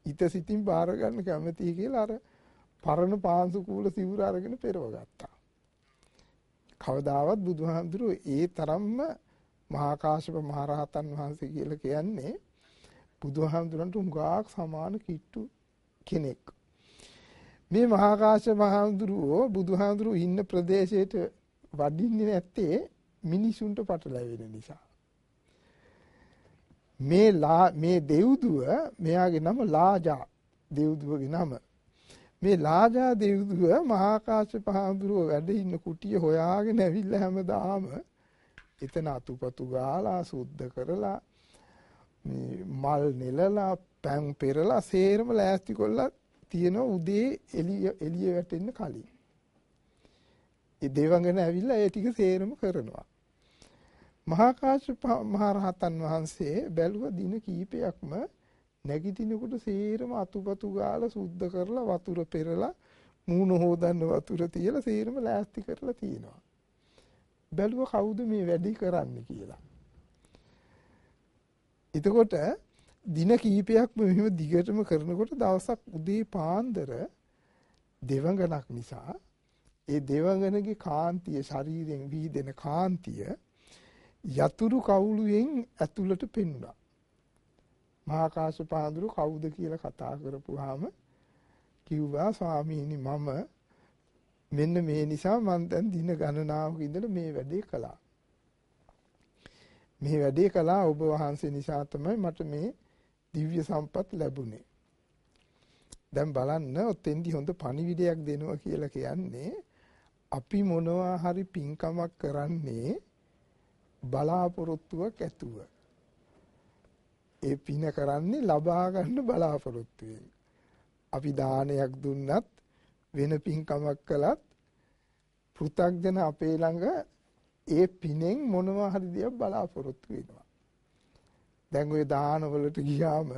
ඊත සිතින් බාර ගන්න කැමතියි කියලා අර පරණ පාංශු කූල සිවුර අරගෙන පෙරව ගත්තා. කවදාවත් බුදුහාඳුරුව ඒ තරම්ම මහා කාශ්‍යප මහ රහතන් වහන්සේ කියලා කියන්නේ බුදුහාමුදුරන්ට උඟාක් සමාන කිට්ටු කෙනෙක්. මේ මහා කාශ්‍යප මහඳුරෝ බුදුහාමුදුරු ඉන්න ප්‍රදේශයට වඩින්නේ නැත්තේ මිනිසුන්ට පටලැවෙන නිසා. මේ ලා මේ දෙව්දුව මෙයාගේ නම ලාජා දෙව්දුවගේ නම මේ ලාජා දෙව්දුව මහා කාශ්‍යප හාමුදුරුව වැඩ ඉන්න කුටිය හොයාගෙන ඇවිල්ලා හැමදාම එතන අතුපතු ගාලා සුද්ධ කරලා මල් නෙලලා පැන් පෙරලා සේරම ලෑස්ති කොල්ලා තියෙන උදේ එළිය එළිය වැටෙන්න කලින් ඒ දේවංගන ඇවිල්ලා ඒ ටික සේරම කරනවා මහා කාශ්‍යප මහරහතන් වහන්සේ බැලුව දින කීපයක්ම නැගිටිනකොට සේරම අතුපතු ගාලා සුද්ධ කරලා වතුර පෙරලා මූණ හොදන්න වතුර තියලා සේරම ලෑස්ති කරලා තියෙනවා බැලුව කවුද මේ වැඩි කරන්න කියලා. එතකොට දින කීපයක්ම මෙහෙම දිගටම කරනකොට දවසක් උදේ පාන්දර දෙවඟනක් නිසා ඒ දෙවඟනගේ කාන්තිය ශරීරයෙන් වීදෙන කාන්තිය යතුරු කවුළුවෙන් ඇතුළට පෙනුණා. මහාකාශ පාඳුරු කවුද කියලා කතා කරපුවාම කිව්වා ස්වාමීනි මම මෙන්න මේ නිසා මම දැන් දින ගණනාවක ඉඳලා මේ වැඩේ කළා. මේ වැඩේ කළා ඔබ වහන්සේ නිසා තමයි මට මේ දිව්‍ය සම්පත් ලැබුණේ. දැන් බලන්න ඔතෙන්දි හොඳ පණිවිඩයක් දෙනවා කියලා කියන්නේ අපි මොනවා හරි පින්කමක් කරන්නේ බලාපොරොත්තුවක් ඇතුව. ඒ පින කරන්නේ ලබා ගන්න බලාපොරොත්තුවෙන්. අපි දානයක් දුන්නත් වෙන පින්කමක් කළත් පෘථග්ජන අපේ ළඟ ඒ පිනෙන් මොනවා හරි දෙයක් බලාපොරොත්තු වෙනවා. දැන් ওই දානවලට ගියාම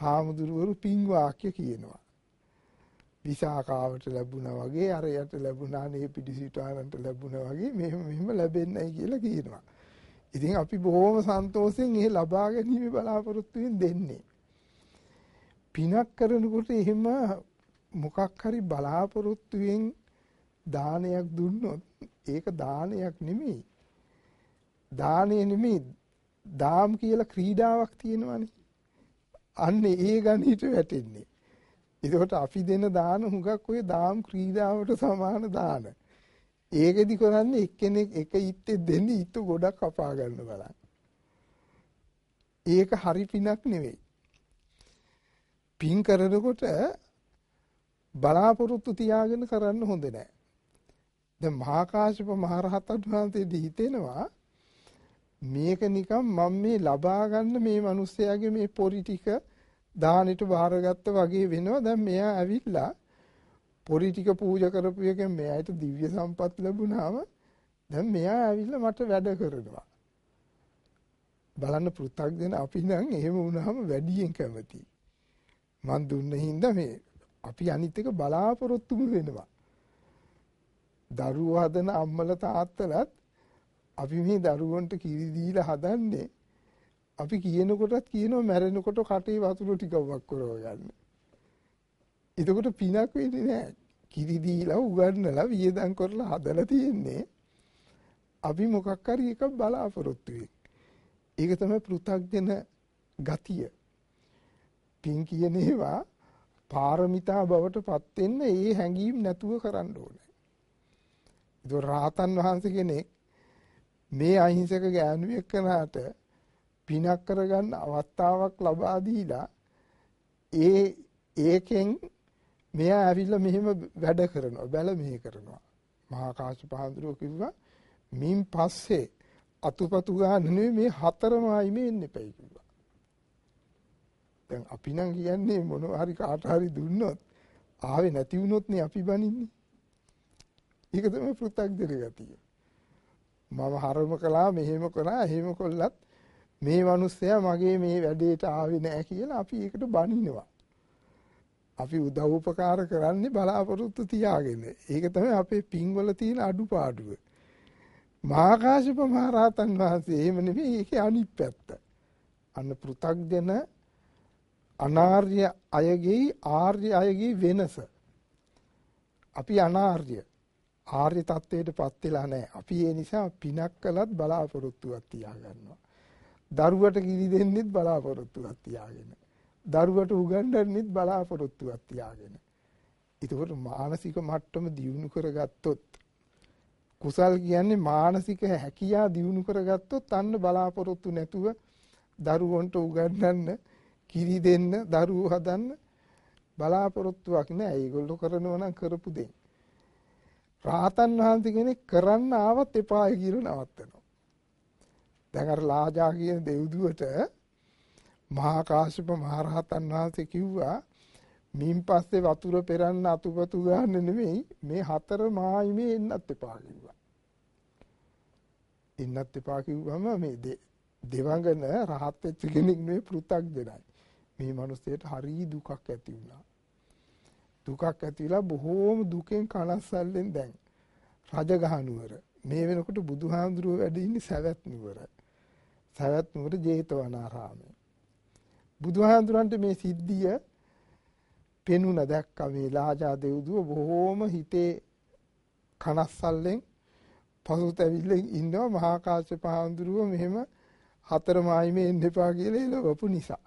හාමුදුරුවරු පින් වාක්‍ය කියනවා. විසාකාවට ලැබුණා වගේ අරයට ලැබුණා නේ පිටිසිටාරන්ට ලැබුණා වගේ මෙහෙම මෙහෙම ලැබෙන්නයි කියලා කියනවා. ඉතින් අපි බොහොම සන්තෝෂෙන් ඒ ලබා ගැනීම බලාපොරොත්තුෙන් දෙන්නේ. පිනක් කරනකොට එහෙම මොකක් හරි බලාපොරොත්තුවෙන් දානයක් දුන්නොත් ඒක දානයක් නෙමෙයි. දානය නෙමෙයි දාම් කියලා ක්‍රීඩාවක් තියෙනවානේ. අන්නේ ඒ ගණිත වැටෙන්නේ. එතකොට අපි දෙන දාන හුඟක් ඔය දාම් ක්‍රීඩාවට සමාන දාන. ඒකෙදි කරන්නේ එක්කෙනෙක් එක ඉත්තේ දෙන්න ඉතු ගොඩක් කපා ගන්න බලන්න. ඒක හරි පිනක් නෙවෙයි. පින් කරනකොට බලාපොරොත්තු තියාගෙන කරන්න හොඳ නෑ. දැන් මහා කාශ්‍යප මහ රහතන් වහන්සේදී හිතෙනවා මේක නිකන් මම මේ ලබා ගන්න මේ මිනිස්යාගේ මේ පොරි ටික දානෙට බාරගත්ත වගේ වෙනවා. දැන් මෙයා ඇවිල්ලා පොරි ටික පූජා කරපු එකෙන් මෙයාට දිව්‍ය සම්පත් ලැබුණාම දැන් මෙයා ඇවිල්ලා මට වැඩ කරනවා. බලන්න පෘථග්ජන අපි නම් එහෙම වුණාම වැඩියෙන් කැමති. මන් දුන්න හින්දා මේ අපි අනිත් එක බලාපොරොත්තුම වෙනවා. දරුවෝ හදන අම්මල තාත්තලත් අපි මේ දරුවන්ට කිරි දීලා හදන්නේ අපි කියනකොටත් කියනවා මැරෙනකොට කටේ වතුර ටිකක් වක්කරව ගන්න. එතකොට පිනක් වෙන්නේ නැහැ. කිරි දීලා උගන්නලා වියදම් කරලා හදලා තියෙන්නේ. අපි මොකක් හරි එකක් බලාපොරොත්තු වෙන්නේ. ඒක තමයි පෘථග්ජන ගතිය. පින් කියන ඒවා පාරමිතා බවට පත් වෙන්න ඒ හැඟීම් නැතුව කරන්න ඕනේ. ඒක රාතන් වහන්සේ කෙනෙක් මේ අහිංසක ගෑනුවෙක් කනට පිනක් කරගන්න අවස්ථාවක් ලබා දීලා ඒ ඒකෙන් මෙයා ඇවිල්ලා මෙහෙම වැඩ කරනවා බැල මෙහෙ කරනවා මහා කාශ්‍යප හඳුරෝ කිව්වා මින් පස්සේ අතුපතු ගන්න නෙවෙයි මේ හතරමයි මේ ඉන්න එපයි කිව්වා දැන් අපි නම් කියන්නේ මොනවා හරි කාට හරි දුන්නොත් ආවේ නැති වුණොත් නේ අපි බනින්නේ. ඒක තමයි පෘථග්ජන ගතිය. මම හරම කළා මෙහෙම කරා එහෙම කළත් මේ මිනිස්සයා මගේ මේ වැඩේට ආවේ නැහැ කියලා අපි ඒකට බනිනවා. අපි උදව් උපකාර කරන්නේ බලාපොරොත්තු තියාගෙන. ඒක තමයි අපේ පින්වල තියෙන අඩුපාඩුව. මහාකාශප මහරහතන් වහන්සේ එහෙම නෙවෙයි ඒකේ අනිත් පැත්ත. අන්න පෘ탁ජන අනාර්ය අයගේ ආර්ය අයගේ වෙනස. අපි අනාර්ය ආර්ය තත්ත්වයට පත් වෙලා නැහැ. අපි ඒ නිසා පිනක් කළත් බලාපොරොත්තුවක් තියාගන්නවා. දරුවට කිරි දෙන්නෙත් බලාපොරොත්තුවක් තියාගෙන. දරුවට උගන්වන්නෙත් බලාපොරොත්තුවක් තියාගෙන. ඒකෝට මානසික මට්ටම දියුණු කරගත්තොත් කුසල් කියන්නේ මානසික හැකියාව දියුණු කරගත්තොත් අන්න බලාපොරොත්තු නැතුව දරුවන්ට උගන්වන්න කිරි දෙන්න, දරුවෝ හදන්න බලාපොරොත්තුවක් නෑ. ඒගොල්ලෝ කරනවා නම් කරපු දෙයින්. රාතන් වහන්සේ කෙනෙක් කරන්න ආවත් එපායි කියලා නවත්තනවා. දැන් අර ලාජා කියන දෙව්දුවට මහා කාශ්‍යප මහ රහතන් වහන්සේ කිව්වා මින් පස්සේ වතුර පෙරන්න අතුපතු ගන්න නෙමෙයි මේ හතර මායිමේ එන්නත් එපා කිව්වා. එන්නත් එපා කිව්වම මේ දෙවඟන රහත් වෙච්ච කෙනෙක් නෙවෙයි පෘ탁 දෙනයි. මේ මිනිස්සෙට හරි දුකක් ඇති වුණා. දුකක් ඇතිලා බොහෝම දුකෙන් කනස්සල්ලෙන් දැන් රජගහ නුවර මේ වෙනකොට බුදුහාමුදුරුව වැඩ ඉන්නේ සවැත් නුවර. සවැත් නුවර ජේතවනාරාමේ. බුදුහාමුදුරන්ට මේ සිද්ධිය පෙනුණ දැක්ක මේ ලාජා දෙව්දුව බොහෝම හිතේ කනස්සල්ලෙන් පසුතැවිල්ලෙන් ඉන්නවා මහා කාශ්‍යප හාමුදුරුව මෙහෙම හතර මායිමේ එන්න එපා කියලා එළවපු නිසා.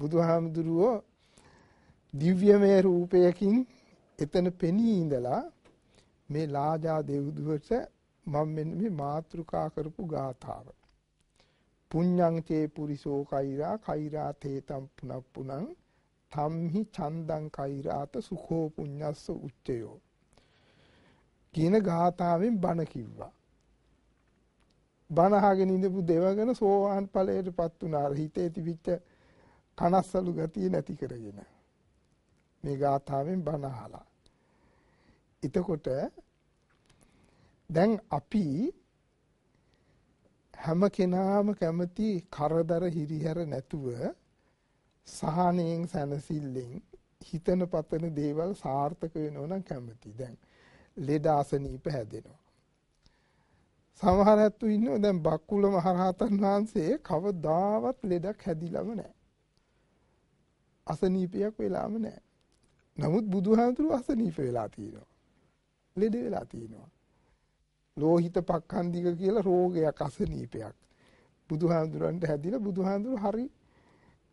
බුදුහාමුදුරුවෝ දිව්‍යමය රූපයකින් එතන පෙනී ඉඳලා මේ ලාජා දෙව්දුවට මම මෙන්න මේ මාත්‍රිකා කරපු ගාථාව. පුඤ්ඤං තේ පුරිසෝ කෛරා කෛරා තේතම් පුනප්පුනං තම්හි චන්දං කෛරාත සුඛෝ පුඤ්ඤස්ස උච්චයෝ කියන ගාථාවෙන් බණ කිව්වා. බණ අහගෙන ඉඳපු දෙවගණ සෝවාන් ඵලයටපත් වුණා. හිතේ තිබිච්ච කනස්සලු ගතිය නැති කරගෙන මේ ගාථාවෙන් බණ අහලා. එතකොට දැන් අපි හැම කෙනාම කැමති කරදර හිරිහැර නැතුව සහනයෙන් සැනසිල්ලෙන් හිතන පතන දේවල් සාර්ථක වෙනෝ නම් කැමති. දැන් ලෙඩ අසනීප හැදෙනවා. සමහර ඇතු ඉන්නවා දැන් බක්කුල මහරහතන් වහන්සේ කවදාවත් ලෙඩක් හැදිලම නැහැ. අසනීපයක් වෙලාම නැහැ. නමුත් බුදුහාමුදුරුවෝ අසනීප වෙලා තියෙනවා. ලෙඩ වෙලා තියෙනවා. ලෝහිත පක්ඛන්දික කියලා රෝගයක් අසනීපයක්. බුදුහාමුදුරන්ට හැදිලා බුදුහාමුදුරුවෝ හරි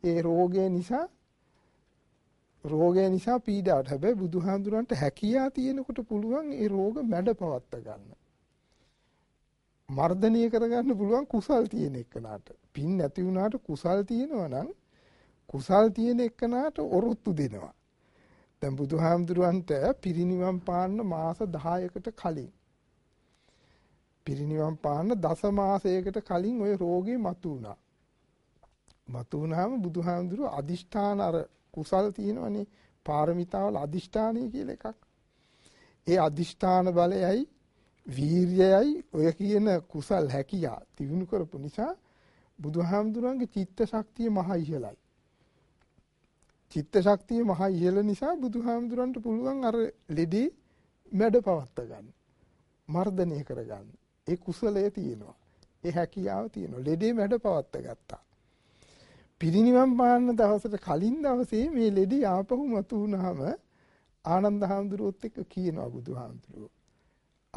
ඒ රෝගය නිසා රෝගය නිසා පීඩාවට හැබැයි බුදුහාමුදුරන්ට හැකියාව තියෙනකොට පුළුවන් ඒ රෝග මැඩ පවත්ත ගන්න. මර්ධනය කරගන්න පුළුවන් කුසල් තියෙන එකනට. පින් නැති වුණාට කුසල් තියෙනවා නම් කුසල් තියෙන එකනට ඔරොත්තු දෙනවා. දැන් බුදුහාමුදුරන්ට පිරිණිවන් පාන්න මාස 10කට කලින් පිරිණිවන් පාන්න දස මාසයකට කලින් ওই රෝගේ මතු වුණා. මතු වුණාම බුදුහාමුදුරුව අදිෂ්ඨාන අර කුසල් තියෙනවනේ පාරමිතාවල අදිෂ්ඨානය කියලා එකක්. ඒ අදිෂ්ඨාන බලයයි වීර්යයයි ඔය කියන කුසල් හැකියා තියුණු කරපු නිසා බුදුහාමුදුරන්ගේ චිත්ත ශක්තිය මහ ඉහළයි. චිත්ත ශක්තිය මහා ඉහළ නිසා බුදුහාමුදුරන්ට පුළුවන් අර ලෙඩේ මැඩ පවත්ත ගන්න. මර්ධනය කරගන්න. ඒ කුසලය තියෙනවා. ඒ හැකියාව තියෙනවා. ලෙඩේ මැඩ පවත්ත ගත්තා. පිරිනිවන් පාන්න දවසට කලින් දවසේ මේ ලෙඩේ ආපහු මතු වුණාම ආනන්ද හාමුදුරුවොත් එක්ක කියනවා බුදුහාමුදුරුවෝ.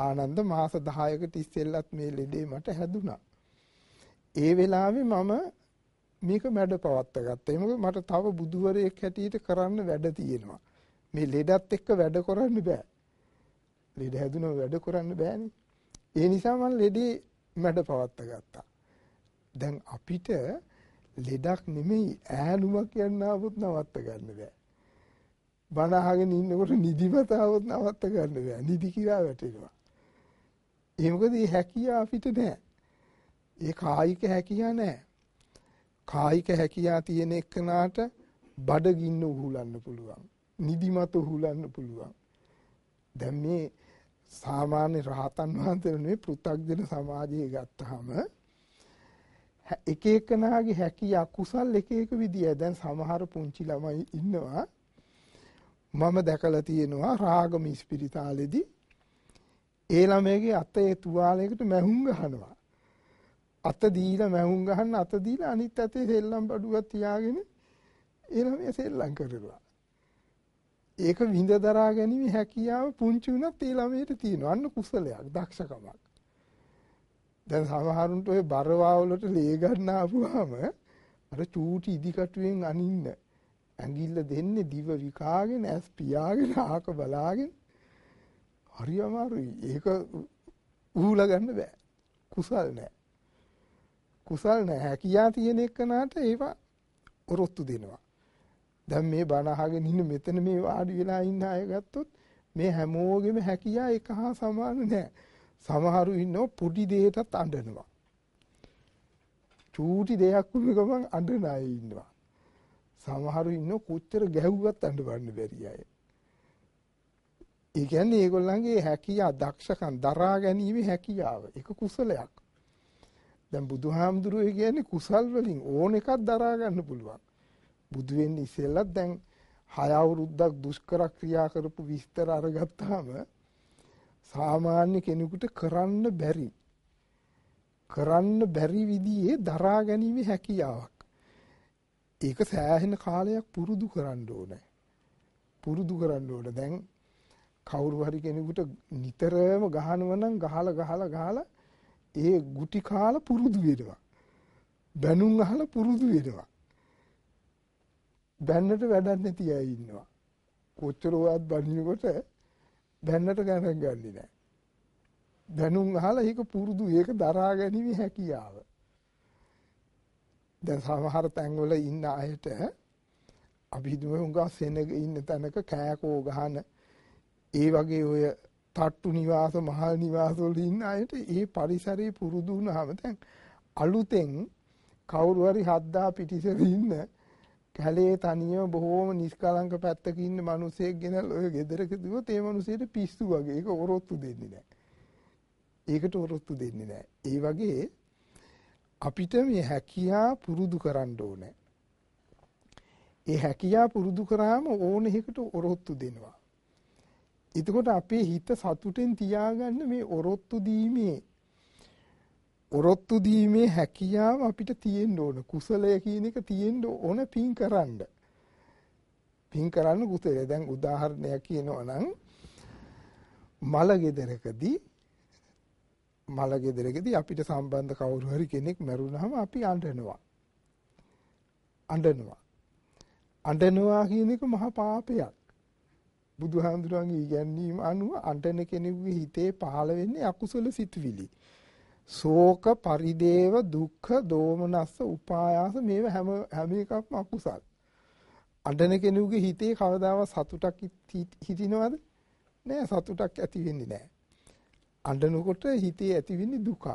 ආනන්ද මාස 10කට ඉස්සෙල්ලත් මේ ලෙඩේ මට හැදුනා. ඒ වෙලාවේ මම මේක මැඩ පවත්ත ගත්තා. ඒක මට තව බුදුවරයෙක් හැටියට කරන්න වැඩ තියෙනවා. මේ ලෙඩත් එක්ක වැඩ කරන්න බෑ. ලෙඩ හැදුනම වැඩ කරන්න බෑනේ. ඒ නිසා මම ලෙඩේ මැඩ පවත්ත ගත්තා. දැන් අපිට ලෙඩක් නෙමෙයි ඈනුමක් යන්නවොත් නවත්ත ගන්න බෑ. බණ අහගෙන ඉන්නකොට නිදිමත આવොත් නවත්ත ගන්න බෑ. නිදි කිරා වැටෙනවා. ඒ මොකද මේ හැකියාව අපිට නෑ. ඒ කායික හැකියාව නෑ. කායික හැකියාව තියෙන එක්කනාට බඩගින්න උහුලන්න පුළුවන්. නිදිමත උහුලන්න පුළුවන්. දැන් මේ සාමාන්‍ය රහතන් වහන්සේලා නෙවෙයි පෘථග්ජන සමාජයේ ගත්තාම එක එකනාගේ හැකිය අකුසල් එක එක විදිය. දැන් සමහර පුංචි ළමයි ඉන්නවා මම දැකලා තියෙනවා රාගම ඉස්පිරිතාලේදී ඒ ළමයාගේ අතේ තුවාලයකට මැහුම් ගහනවා. අත දීලා මැහුම් ගහන්න අත දීලා අනිත් අතේ සෙල්ලම් බඩුවක් තියාගෙන ඒ ළමයා සෙල්ලම් කරනවා. ඒක විඳ දරා ගැනීම හැකියාව පුංචි උනත් ඒ ළමයට තියෙනවා. අන්න කුසලයක්, දක්ෂකමක්. දැන් සමහරුන්ට ওই බරවාවලට ලේ ගන්න ආපුවාම අර චූටි ඉදිකටුවෙන් අනින්න ඇඟිල්ල දෙන්නේ දිව විකාගෙන ඇස් පියාගෙන ආක බලාගෙන හරි අමාරුයි. ඒක උහුලා ගන්න බෑ. කුසල් නෑ. කුසල් නැහැ කියා තියෙන එකනට ඒවා ඔරොත්තු දෙනවා. දැන් මේ බණ අහගෙන ඉන්න මෙතන මේ වාඩි වෙලා ඉන්න අය ගත්තොත් මේ හැමෝගෙම හැකියා එක හා සමාන නැහැ. සමහරු ඉන්නෝ පොඩි දෙයකටත් අඬනවා. චූටි දෙයක් වුණ ගමන් අඬන අය ඉන්නවා. සමහරු ඉන්නෝ කොච්චර ගැහුවත් අඬවන්න බැරි අය. ඒ කියන්නේ ඒගොල්ලන්ගේ හැකියාව, දක්ෂකම් දරා ගැනීම හැකියාව. ඒක කුසලයක්. දැන් බුදුහාමුදුරුවෝ කියන්නේ කුසල් වලින් ඕන එකක් දරා ගන්න පුළුවන්. බුදු වෙන්නේ ඉස්සෙල්ලත් දැන් හය අවුරුද්දක් දුෂ්කර ක්‍රියා කරපු විස්තර අරගත්තාම සාමාන්‍ය කෙනෙකුට කරන්න බැරි කරන්න බැරි විදිහේ දරා ගැනීම හැකියාවක්. ඒක සෑහෙන කාලයක් පුරුදු කරන්න ඕනේ. පුරුදු කරන්න ඕනේ. දැන් කවුරු හරි කෙනෙකුට නිතරම ගහනවා නම් ගහලා ගහලා ගහලා ඒ ගුටි කාල පුරුදු වෙනවා. බැනුම් අහලා පුරුදු වෙනවා. බැන්නට වැඩක් නැති අය ඉන්නවා. කොච්චර ඔයත් බනිනකොට බැන්නට ගණන් ගන්නේ නැහැ. බැනුම් අහලා ඒක පුරුදු ඒක දරා ගැනීම හැකියාව. දැන් සමහර තැන්වල ඉන්න අයට අපි දුවේ උඟා සෙනග ඉන්න තැනක කෑකෝ ගහන ඒ වගේ ඔය තට්ටු නිවාස මහල් නිවාස වල ඉන්න අයට ඒ පරිසරේ පුරුදු වුණාම දැන් අලුතෙන් කවුරු හරි හද්දා පිටිසෙ ඉන්න කැලේ තනියම බොහෝම නිෂ්කලංක පැත්තක ඉන්න මිනිසෙක් ගෙනල් ඔය ගෙදරක දුවොත් ඒ මිනිසෙට පිස්සු වගේ ඒක ඔරොත්තු දෙන්නේ නැහැ. ඒකට ඔරොත්තු දෙන්නේ නැහැ. ඒ වගේ අපිට මේ හැකියා පුරුදු කරන්න ඕනේ. ඒ හැකියා පුරුදු කරාම ඕන එකකට ඔරොත්තු දෙනවා. එතකොට අපේ හිත සතුටෙන් තියාගන්න මේ ඔරොත්තු දීමේ ඔරොත්තු දීමේ හැකියාව අපිට තියෙන්න ඕන. කුසලය කියන එක තියෙන්න ඕන පින් කරන්න. පින් කරන්න කුසලය. දැන් උදාහරණයක් කියනවා නම් මල ගෙදරකදී මල ගෙදරකදී අපිට සම්බන්ධ කවුරු හරි කෙනෙක් මැරුණාම අපි අඬනවා. අඬනවා. අඬනවා කියන එක මහා පාපයක්. බුදුහාඳුරන්ගේ ඉගැන්වීම අනුව අඬන කෙනෙකුගේ හිතේ පහළ වෙන්නේ අකුසල සිතුවිලි. ශෝක, පරිදේව, දුක්ඛ, දෝමනස්ස, උපායාස මේව හැම හැම එකක්ම අකුසල්. අඬන කෙනෙකුගේ හිතේ කවදාවත් සතුටක් හිතිනවද? නෑ සතුටක් ඇති වෙන්නේ නෑ. අඬනකොට හිතේ ඇති වෙන්නේ දුකක්.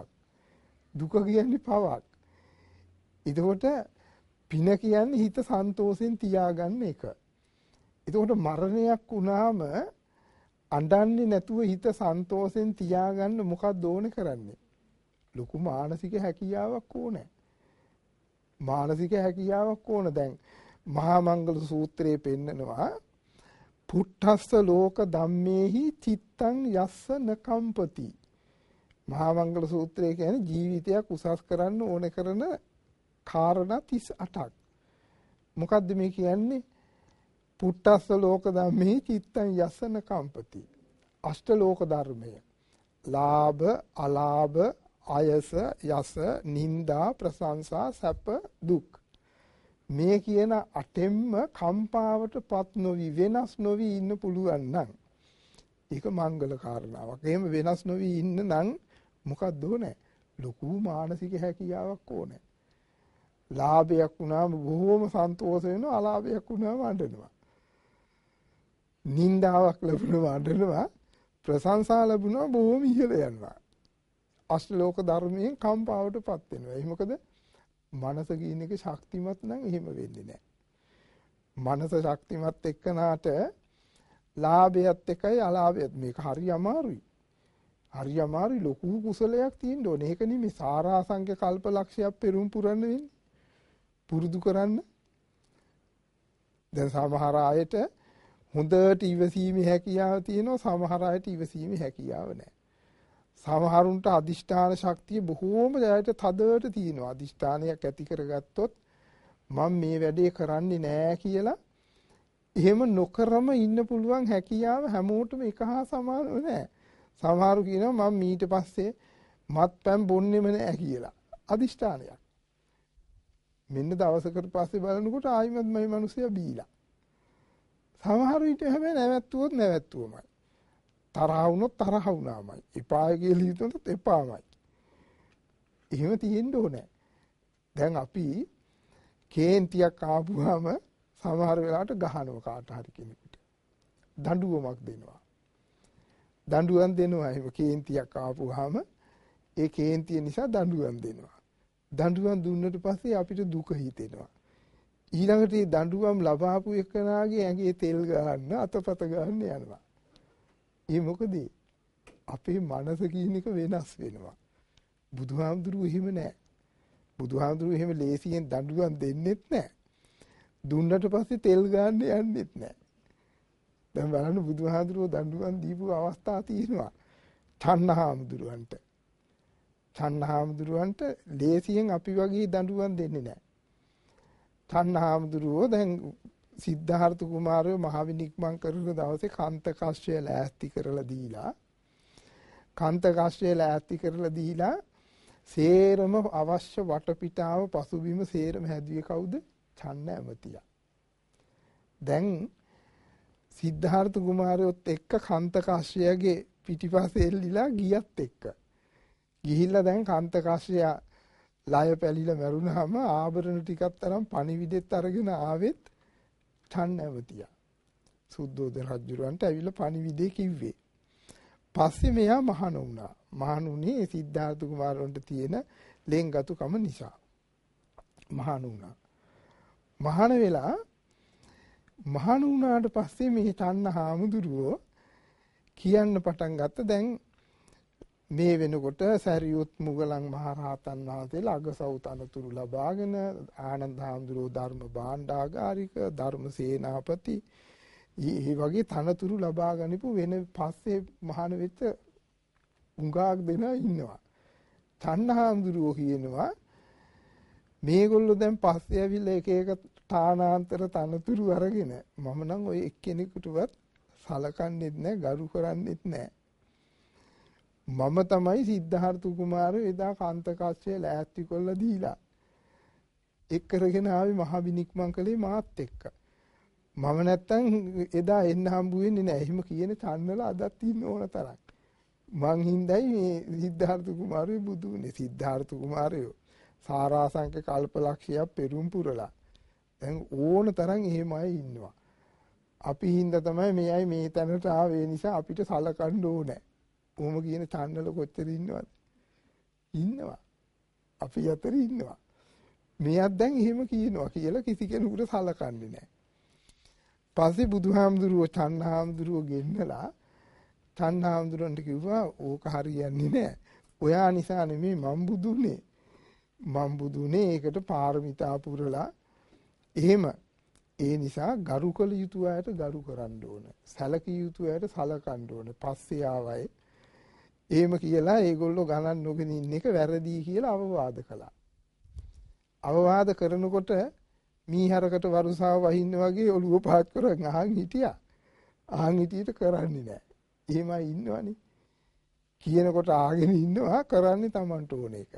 දුක කියන්නේ පවක්. එතකොට පින කියන්නේ හිත සන්තෝෂෙන් තියාගන්න එක. එතකොට මරණයක් වුණාම අඬන්නේ නැතුව හිත සන්තෝෂෙන් තියාගන්න මොකක්ද ඕනේ කරන්නේ? ලොකු මානසික හැකියාවක් ඕනේ. මානසික හැකියාවක් ඕන දැන් මහා මංගල සූත්‍රයේ පෙන්නනවා පුට්ටස්ස ලෝක ධම්මේහි චිත්තං යස්ස නකම්පති මහා මංගල සූත්‍රය කියන්නේ ජීවිතයක් උසස් කරන්න ඕන කරන කාරණා 38ක් මොකද්ද මේ කියන්නේ පුට්ටස්ස ලෝක ධම්මේ චිත්තං යසන කම්පති. අෂ්ට ලෝක ධර්මය. ලාභ, අලාභ, අයස, යස, නිന്ദා, ප්‍රශංසා, සැප, දුක්. මේ කියන අටෙම්ම කම්පාවටපත් නොවි වෙනස් නොවි ඉන්න පුළුවන් නම් ඒක මංගල කාරණාවක්. එහෙම වෙනස් නොවි ඉන්න නම් මොකක්ද ඕනේ? ලොකු මානසික හැකියාවක් ඕනේ. ලාභයක් වුණාම බොහොම සන්තෝෂ වෙනවා, අලාභයක් වුණාම අඬනවා. නින්දාවක් ලැබුණා අඬනවා ප්‍රශංසා ලැබුණා බොහොම ඉහළ යනවා අශලෝක ධර්මයෙන් කම්පාවටපත් වෙනවා එහි මොකද මනස කියන එක ශක්තිමත් නම් එහෙම වෙන්නේ නැහැ මනස ශක්තිමත් එක්කනාට ලාභයත් එකයි අලාභයත් මේක හරි අමාරුයි හරි අමාරුයි ලොකු කුසලයක් තියෙන්න ඕනේ ඒක නෙමේ සාරාංශක කල්පලක්ෂයක් පෙරම් පුරන්න වෙන්නේ පුරුදු කරන්න දැන් සමහර අයට හොඳට ඉවසීමේ හැකියාව තියෙනවා සමහර අයට ඉවසීමේ හැකියාව නැහැ. සමහරුන්ට අදිෂ්ඨාන ශක්තිය බොහෝම දැයට තදවට තියෙනවා. අදිෂ්ඨානයක් ඇති කරගත්තොත් මම මේ වැඩේ කරන්නේ නැහැ කියලා එහෙම නොකරම ඉන්න පුළුවන් හැකියාව හැමෝටම එක හා සමානව නැහැ. සමහරු කියනවා මම ඊට පස්සේ මත්පැන් බොන්නෙම නැහැ කියලා. අදිෂ්ඨානයක්. මෙන්න දවසකට පස්සේ බලනකොට ආයිමත් මේ මිනිස්සයා බීලා සමහර විට හැබැයි නැවැත්තුවොත් නැවැත්තුවමයි. තරහ වුණොත් තරහ වුණාමයි. එපාය කියලා හිතුවොත් එපාමයි. එහෙම තියෙන්න ඕනේ. දැන් අපි කේන්තියක් ආපුවාම සමහර වෙලාවට ගහනවා කාට හරි කෙනෙකුට. දඬුවමක් දෙනවා. දඬුවම් දෙනවා එහෙම කේන්තියක් ආපුවාම ඒ කේන්තිය නිසා දඬුවම් දෙනවා. දඬුවම් දුන්නට පස්සේ අපිට දුක හිතෙනවා. ඊළඟට මේ දඬුවම් ලබාපු එකනාගේ ඇඟේ තෙල් ගහන්න අතපත ගන්න යනවා. ඒ මොකද අපේ මනස කියන එක වෙනස් වෙනවා. බුදුහාමුදුරුවෝ එහෙම නැහැ. බුදුහාමුදුරුවෝ එහෙම ලේසියෙන් දඬුවම් දෙන්නෙත් නැහැ. දුන්නට පස්සේ තෙල් ගන්න යන්නෙත් නැහැ. දැන් බලන්න බුදුහාමුදුරුවෝ දඬුවම් දීපු අවස්ථා තියෙනවා. තණ්හාමුදුරුවන්ට. තණ්හාමුදුරුවන්ට ලේසියෙන් අපි වගේ දඬුවම් දෙන්නේ නැහැ. තණ්හාමුදුරුවෝ දැන් සිද්ධාර්ථ කුමාරයෝ මහවිනික්මන් කරන දවසේ කාන්ත කාශ්‍යය ලෑස්ති කරලා දීලා කාන්ත කාශ්‍යය ලෑස්ති කරලා දීලා සේරම අවශ්‍ය වටපිටාව පසුබිම සේරම හැදුවේ කවුද? චන්න ඇමතියා. දැන් සිද්ධාර්ථ කුමාරයොත් එක්ක කාන්ත කාශ්‍යයගේ පිටිපස්සේ එල්ලිලා ගියත් එක්ක ගිහිල්ලා දැන් කාන්ත කාශ්‍යයා ලය පැලිලා මැරුණාම ආභරණ ටිකක් තරම් පණිවිඩෙත් අරගෙන ආවෙත් ඨන්නවතියා. සුද්ධෝදන රජුරන්ට ඇවිල්ලා පණිවිඩේ කිව්වේ. පස්සේ මෙයා මහාන වුණා. මහාන උනේ සිද්ධාර්ථ කුමාරවන්ට තියෙන ලෙන්ගතුකම නිසා. මහාන වුණා. මහාන වෙලා මහාන වුණාට පස්සේ මේ ඨන්න හාමුදුරුවෝ කියන්න පටන් ගත්ත දැන් මේ වෙනකොට සැරියුත් මුගලන් මහරහතන් වහන්සේලා අගසව් තනතුරු ලබාගෙන ආනන්ද හාමුදුරුවෝ ධර්ම භාණ්ඩාගාරික ධර්ම සේනාපති මේ වගේ තනතුරු ලබා ගනිපු වෙන පස්සේ මහාන වෙච්ච උඟාක් දෙනා ඉන්නවා. තණ්හාමුදුරුවෝ කියනවා මේගොල්ලෝ දැන් පස්සේ ඇවිල්ලා එක එක තානාන්තර තනතුරු අරගෙන මම නම් ওই එක්කෙනෙකුටවත් සලකන්නේත් නැහැ ගරු කරන්නේත් නැහැ මම තමයි සිද්ධාර්ථ කුමාරය එදා කාන්තකස්සය ලෑස්ති කොල්ලා දීලා. එක් කරගෙන ආවේ මහ විනික්මන් කළේ මාත් එක්ක. මම නැත්තම් එදා එන්න හම්බු වෙන්නේ නැහැ. එහෙම කියන තන්නල අදත් ඉන්න ඕන තරම්. මං හින්දායි මේ සිද්ධාර්ථ කුමාරය බුදු වුණේ සිද්ධාර්ථ කුමාරයෝ සාරාසංක කල්පලක්ෂයක් පෙරුම් පුරලා දැන් ඕන තරම් එහෙම අය ඉන්නවා අපි හින්දා තමයි මේ අය මේ තැනට ආවේ නිසා අපිට සලකන්න ඕනේ කොහොම කියන තන්නල කොච්චර ඉන්නවද? ඉන්නවා. අපි අතරේ ඉන්නවා. මෙයක් දැන් එහෙම කියනවා කියලා කිසි කෙනෙකුට සලකන්නේ නැහැ. පස්සේ බුදුහාමුදුරුවෝ චන්හාමුදුරුවෝ ගෙන්නලා චන්හාමුදුරන්ට කිව්වා ඕක හරියන්නේ නැහැ. ඔයා නිසා නෙමෙයි මම බුදුනේ. මම බුදුනේ ඒකට පාරමිතා පුරලා එහෙම ඒ නිසා ගරු කළ යුතු අයට ගරු කරන්න ඕන. සැලකිය යුතු අයට සලකන්න ඕන. පස්සේ ආවයි එහෙම කියලා ඒගොල්ලෝ ගණන් නොගෙන ඉන්න එක වැරදි කියලා අවවාද කළා. අවවාද කරනකොට මීහරකට වරුසාව වහින්න වගේ ඔළුව පහත් කරන් අහන් හිටියා. අහන් හිටියට කරන්නේ නැහැ. එහෙමයි ඉන්නවනේ. කියනකොට ආගෙන ඉන්නවා කරන්නේ Tamanට ඕන එක.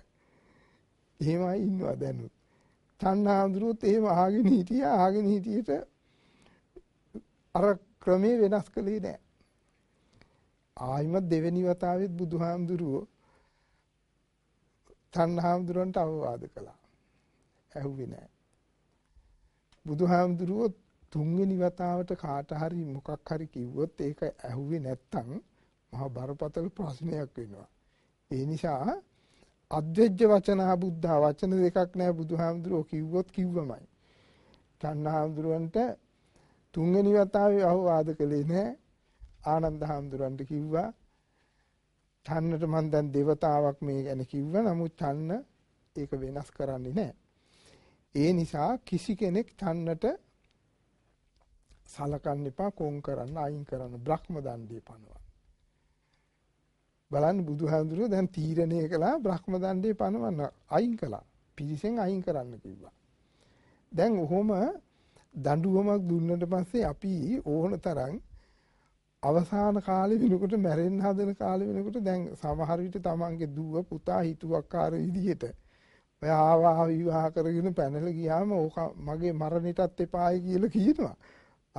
එහෙමයි ඉන්නවා දැනුත්. තණ්හාඳුරුත් එහෙම ආගෙන හිටියා ආගෙන හිටියට අර ක්‍රමේ වෙනස් කළේ නැහැ. ආයිමත් දෙවෙනි වතාවෙත් බුදුහාමුදුරුවෝ තණ්හාමුදුරන්ට අවවාද කළා. ඇහුවේ නැහැ. බුදුහාමුදුරුවෝ තුන්වෙනි වතාවට කාට හරි මොකක් හරි කිව්වොත් ඒක ඇහුවේ නැත්තම් මහා බරපතල ප්‍රශ්නයක් වෙනවා. ඒ නිසා අද්වැජ්‍ය වචන බුද්ධා වචන දෙකක් නැහැ බුදුහාමුදුරුවෝ කිව්වොත් කිව්වමයි. තණ්හාමුදුරන්ට තුන්වෙනි වතාවේ අවවාද කළේ නැහැ. ආනන්ද හාමුදුරන්ට කිව්වා චන්නට මම දැන් దేవතාවක් මේ ගැන කිව්වා නමුත් චන්න ඒක වෙනස් කරන්නේ නැහැ. ඒ නිසා කිසි කෙනෙක් චන්නට සලකන්න එපා කොන් කරන්න අයින් කරන්න බ්‍රහ්ම දණ්ඩේ පනවා. බලන්න බුදුහාඳුරෝ දැන් තීරණය කළා බ්‍රහ්ම දණ්ඩේ පනවන්න අයින් කළා. පිරිසෙන් අයින් කරන්න කිව්වා. දැන් ඔහොම දඬුවමක් දුන්නට පස්සේ අපි ඕන තරම් අවසාන කාලේ වෙනකොට මැරෙන්න හදන කාලේ වෙනකොට දැන් සමහර විට තමන්ගේ දුව පුතා හිතුවක්කාර විදිහට ඔය ආවා විවාහ කරගෙන පැනලා ගියාම ඕක මගේ මරණයටත් එපායි කියලා කියනවා.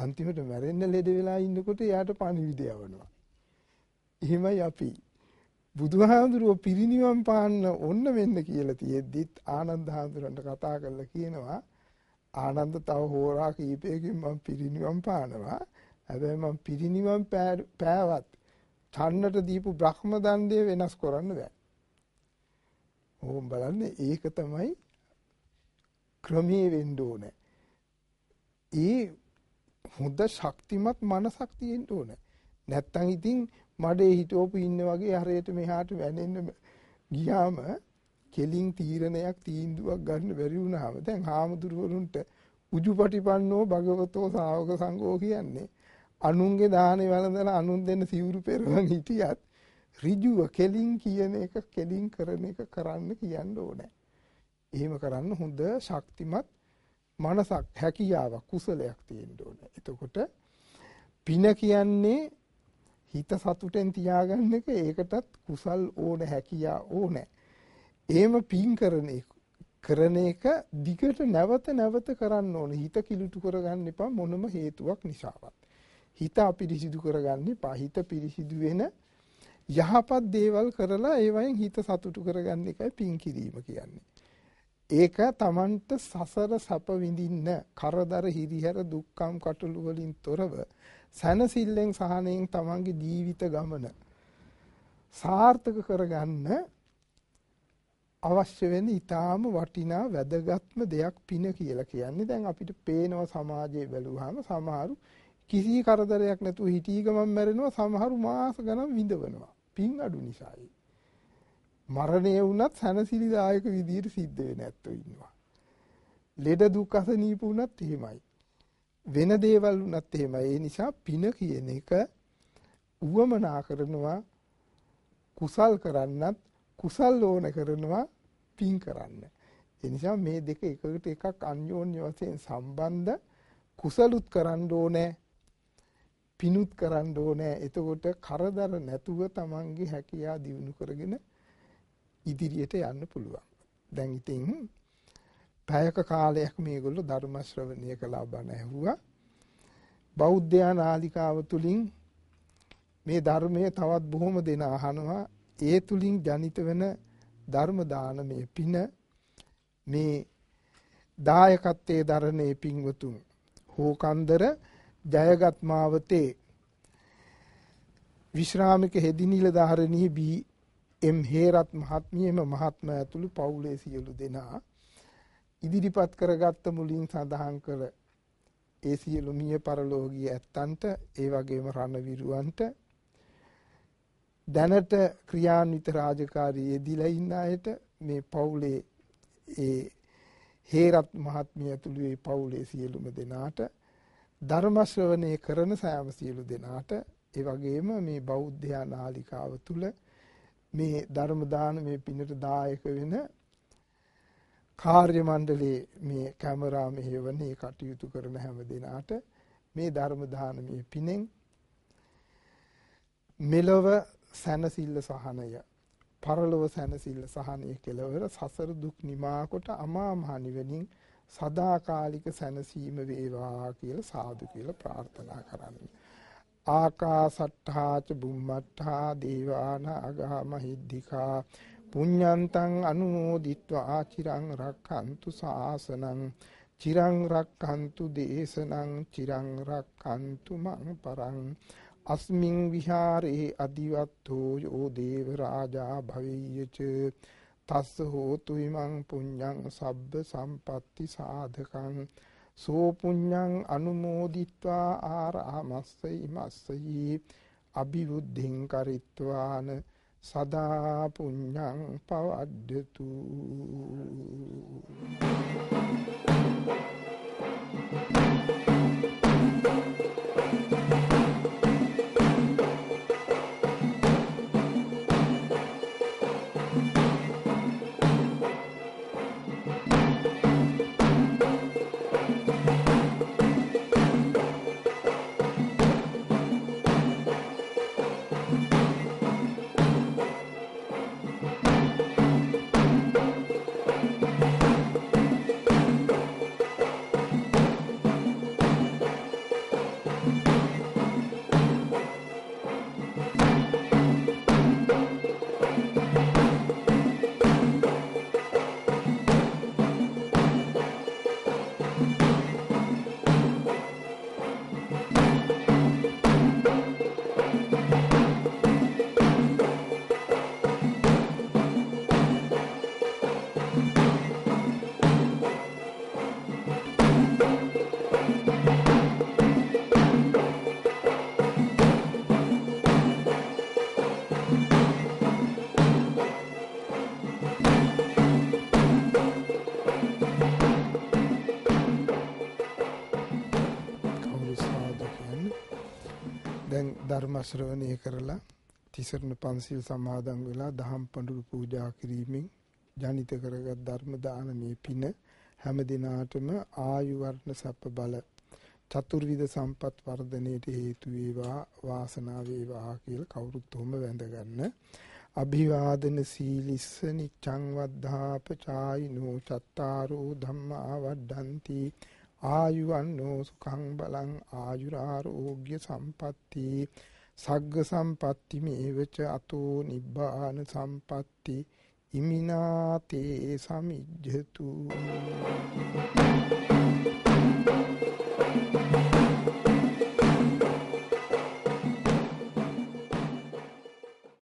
අන්තිමට මැරෙන්න ලෙඩ වෙලා ඉන්නකොට එයාට පණිවිඩය යවනවා. එහෙමයි අපි බුදුහාඳුරුව පිරිණිවන් පාන්න ඔන්න වෙන්න කියලා තියෙද්දිත් ආනන්ද හාඳුරන්ට කතා කරලා කියනවා ආනන්ද තව හෝරා කීපයකින් මම පිරිණිවන් පානවා. හැබැයි මම පිරිණිවන් පෑවත් චන්නට දීපු බ්‍රහ්ම දණ්ඩය වෙනස් කරන්න බෑ. ඕම් බලන්න ඒක තමයි ක්‍රමයේ වෙන්න ඕනේ. ඒ හොඳ ශක්තිමත් මනසක් තියෙන්න ඕනේ. නැත්තම් ඉතින් මඩේ හිටෝපු ඉන්න වගේ හරියට මෙහාට වැනෙන්න ගියාම කෙලින් තීරණයක් තීන්දුවක් ගන්න බැරි වුණාම දැන් හාමුදුරුවරුන්ට උජුපටිපන්නෝ භගවතෝ ශා วก සංඝෝ කියන්නේ අනුන්ගේ දාහනේ වළඳලා අනුන් දෙන්න සිවුරු පෙරවන් හිටියත් ඍජුව කෙලින් කියන එක කෙලින් කරන එක කරන්න කියන්න ඕනේ. එහෙම කරන්න හොඳ ශක්තිමත් මනසක් හැකියාවක් කුසලයක් තියෙන්න ඕනේ. එතකොට පින කියන්නේ හිත සතුටෙන් තියාගන්න එක ඒකටත් කුසල් ඕන හැකියා ඕනේ. එහෙම පින් කරන කරන එක දිගට නැවත නැවත කරන්න ඕනේ. හිත කිලුටු කරගන්න එපා මොනම හේතුවක් නිසාවත්. හිත අපිරිසිදු කරගන්න එපා. හිත පිරිසිදු වෙන යහපත් දේවල් කරලා ඒවයින් හිත සතුටු කරගන්න එකයි පින් කිරීම කියන්නේ. ඒක Tamanට සසර සැප විඳින්න කරදර හිරිහැර දුක්ඛම් කටළු වලින් තොරව සැනසෙල්ලෙන් සහනයෙන් Tamanගේ ජීවිත ගමන සාර්ථක කරගන්න අවශ්‍ය වෙන ඊටාම වටිනා වැදගත්ම දෙයක් පින කියලා කියන්නේ දැන් අපිට පේනව සමාජයේ බැලුවාම සමහරු කිසි කරදරයක් නැතුව හිටී ගමන් මැරෙනවා සමහරු මාස ගණන් විඳවනවා. පින් අඩු නිසායි. මරණය වුණත් සැනසිලිදායක විදිහට සිද්ධ වෙන ඇත්තෝ ඉන්නවා. ලෙඩ දුක් අසනීප වුණත් එහෙමයි. වෙන දේවල් වුණත් එහෙමයි. ඒ නිසා පින කියන එක උවමනා කරනවා කුසල් කරන්නත් කුසල් ඕන කරනවා පින් කරන්න. ඒ නිසා මේ දෙක එකකට එකක් අන්‍යෝන්‍ය වශයෙන් සම්බන්ධ කුසලුත් කරන්න ඕනේ පිනුත් කරන්න ඕනේ. එතකොට කරදර නැතුව Tamange හැකියා දිනු කරගෙන ඉදිරියට යන්න පුළුවන්. දැන් ඉතින් පැයක කාලයක් මේගොල්ලෝ ධර්ම ශ්‍රවණය කළා බණ ඇහුවා. බෞද්ධයා නාලිකාව තුලින් මේ ධර්මයේ තවත් බොහොම දෙනා අහනවා. ඒ තුලින් ජනිත වෙන ධර්ම දානමය පින මේ දායකත්වයේ දරණේ පින්වතුන් හෝකන්දර ජයගත් මාවතේ විශ්‍රාමික හෙදිනිල ධාරණී බී එම් හේරත් මහත්මියම මහත්ම ඇතුළු පවුලේ සියලු දෙනා ඉදිරිපත් කරගත්ත මුලින් සඳහන් කළ ඒ සියලු මිය පරලෝකීය ඇත්තන්ට ඒ වගේම රණවිරුවන්ට දැනට ක්‍රියාන්විත රාජකාරී යෙදিলা ඉන්න අයට මේ පවුලේ ඒ හේරත් මහත්මිය ඇතුළු ඒ පවුලේ සියලුම දෙනාට ධර්ම ශ්‍රවණය කරන සෑම සියලු දෙනාට ඒ වගේම මේ බෞද්ධයා නාලිකාව තුල මේ ධර්ම දාන මේ පිනට දායක වෙන කාර්ය මණ්ඩලයේ මේ කැමරා මෙහෙවනේ කටයුතු කරන හැම දිනාට මේ ධර්ම දානමේ පිනෙන් මෙලව සැනසille සහනය පරලොව සැනසille සහනය කෙලවර සසර දුක් නිමා කොට අමා මහ නිවනින් සදාකාලික සැනසීම වේවා කියලා සාදු කියලා ප්‍රාර්ථනා කරන්න. ආකාසට්ඨාච බුම්මට්ඨා දේවානාගා මහිද්దికා පුඤ්ඤන්තං අනුමෝදිත්වා චිරං රක්ඛන්තු සාසනං චිරං රක්ඛන්තු දේශනං චිරං රක්ඛන්තු මං පරං අස්මින් විහාරේ අදිවත්තු යෝ දේව රාජා භවෙය්‍යච තස්ස හෝතු හිමං පුඤ්ඤං සබ්බ සම්පatti සාධකං සෝ පුඤ්ඤං අනුමෝදිත්වා ආරාමස්ස ඉමස්සයි අභිවුද්ධින් කරිත්වාන සදා පුඤ්ඤං පවද්දතු Thank you. ධර්ම ශ්‍රවණය කරලා තිසරණ පන්සිල් සමාදන් වෙලා දහම් පඬුරු පූජා කිරීමෙන් ජනිත කරගත් ධර්ම දානමේ පින හැම දිනාටම ආයු වර්ණ සප්ප බල චතුර්විධ සම්පත් වර්ධනයේට හේතු වේවා වාසනාව වේවා කියලා කවුරුත් උඹ වැඳගන්න අභිවාදන සීලිස්ස නිච්ඡං වද්ධාපචායිනෝ චත්තාරෝ ධම්මා වඩ්ඩಂತಿ ආයුවන්නෝ සුඛං බලං ආයුරාෝග්‍ය සම්පත්‍ති සග්ග සම්පatti මේවච අතෝ නිබ්බාන සම්පatti ඉමිනාතේ සමිජ්ජතු Thank you.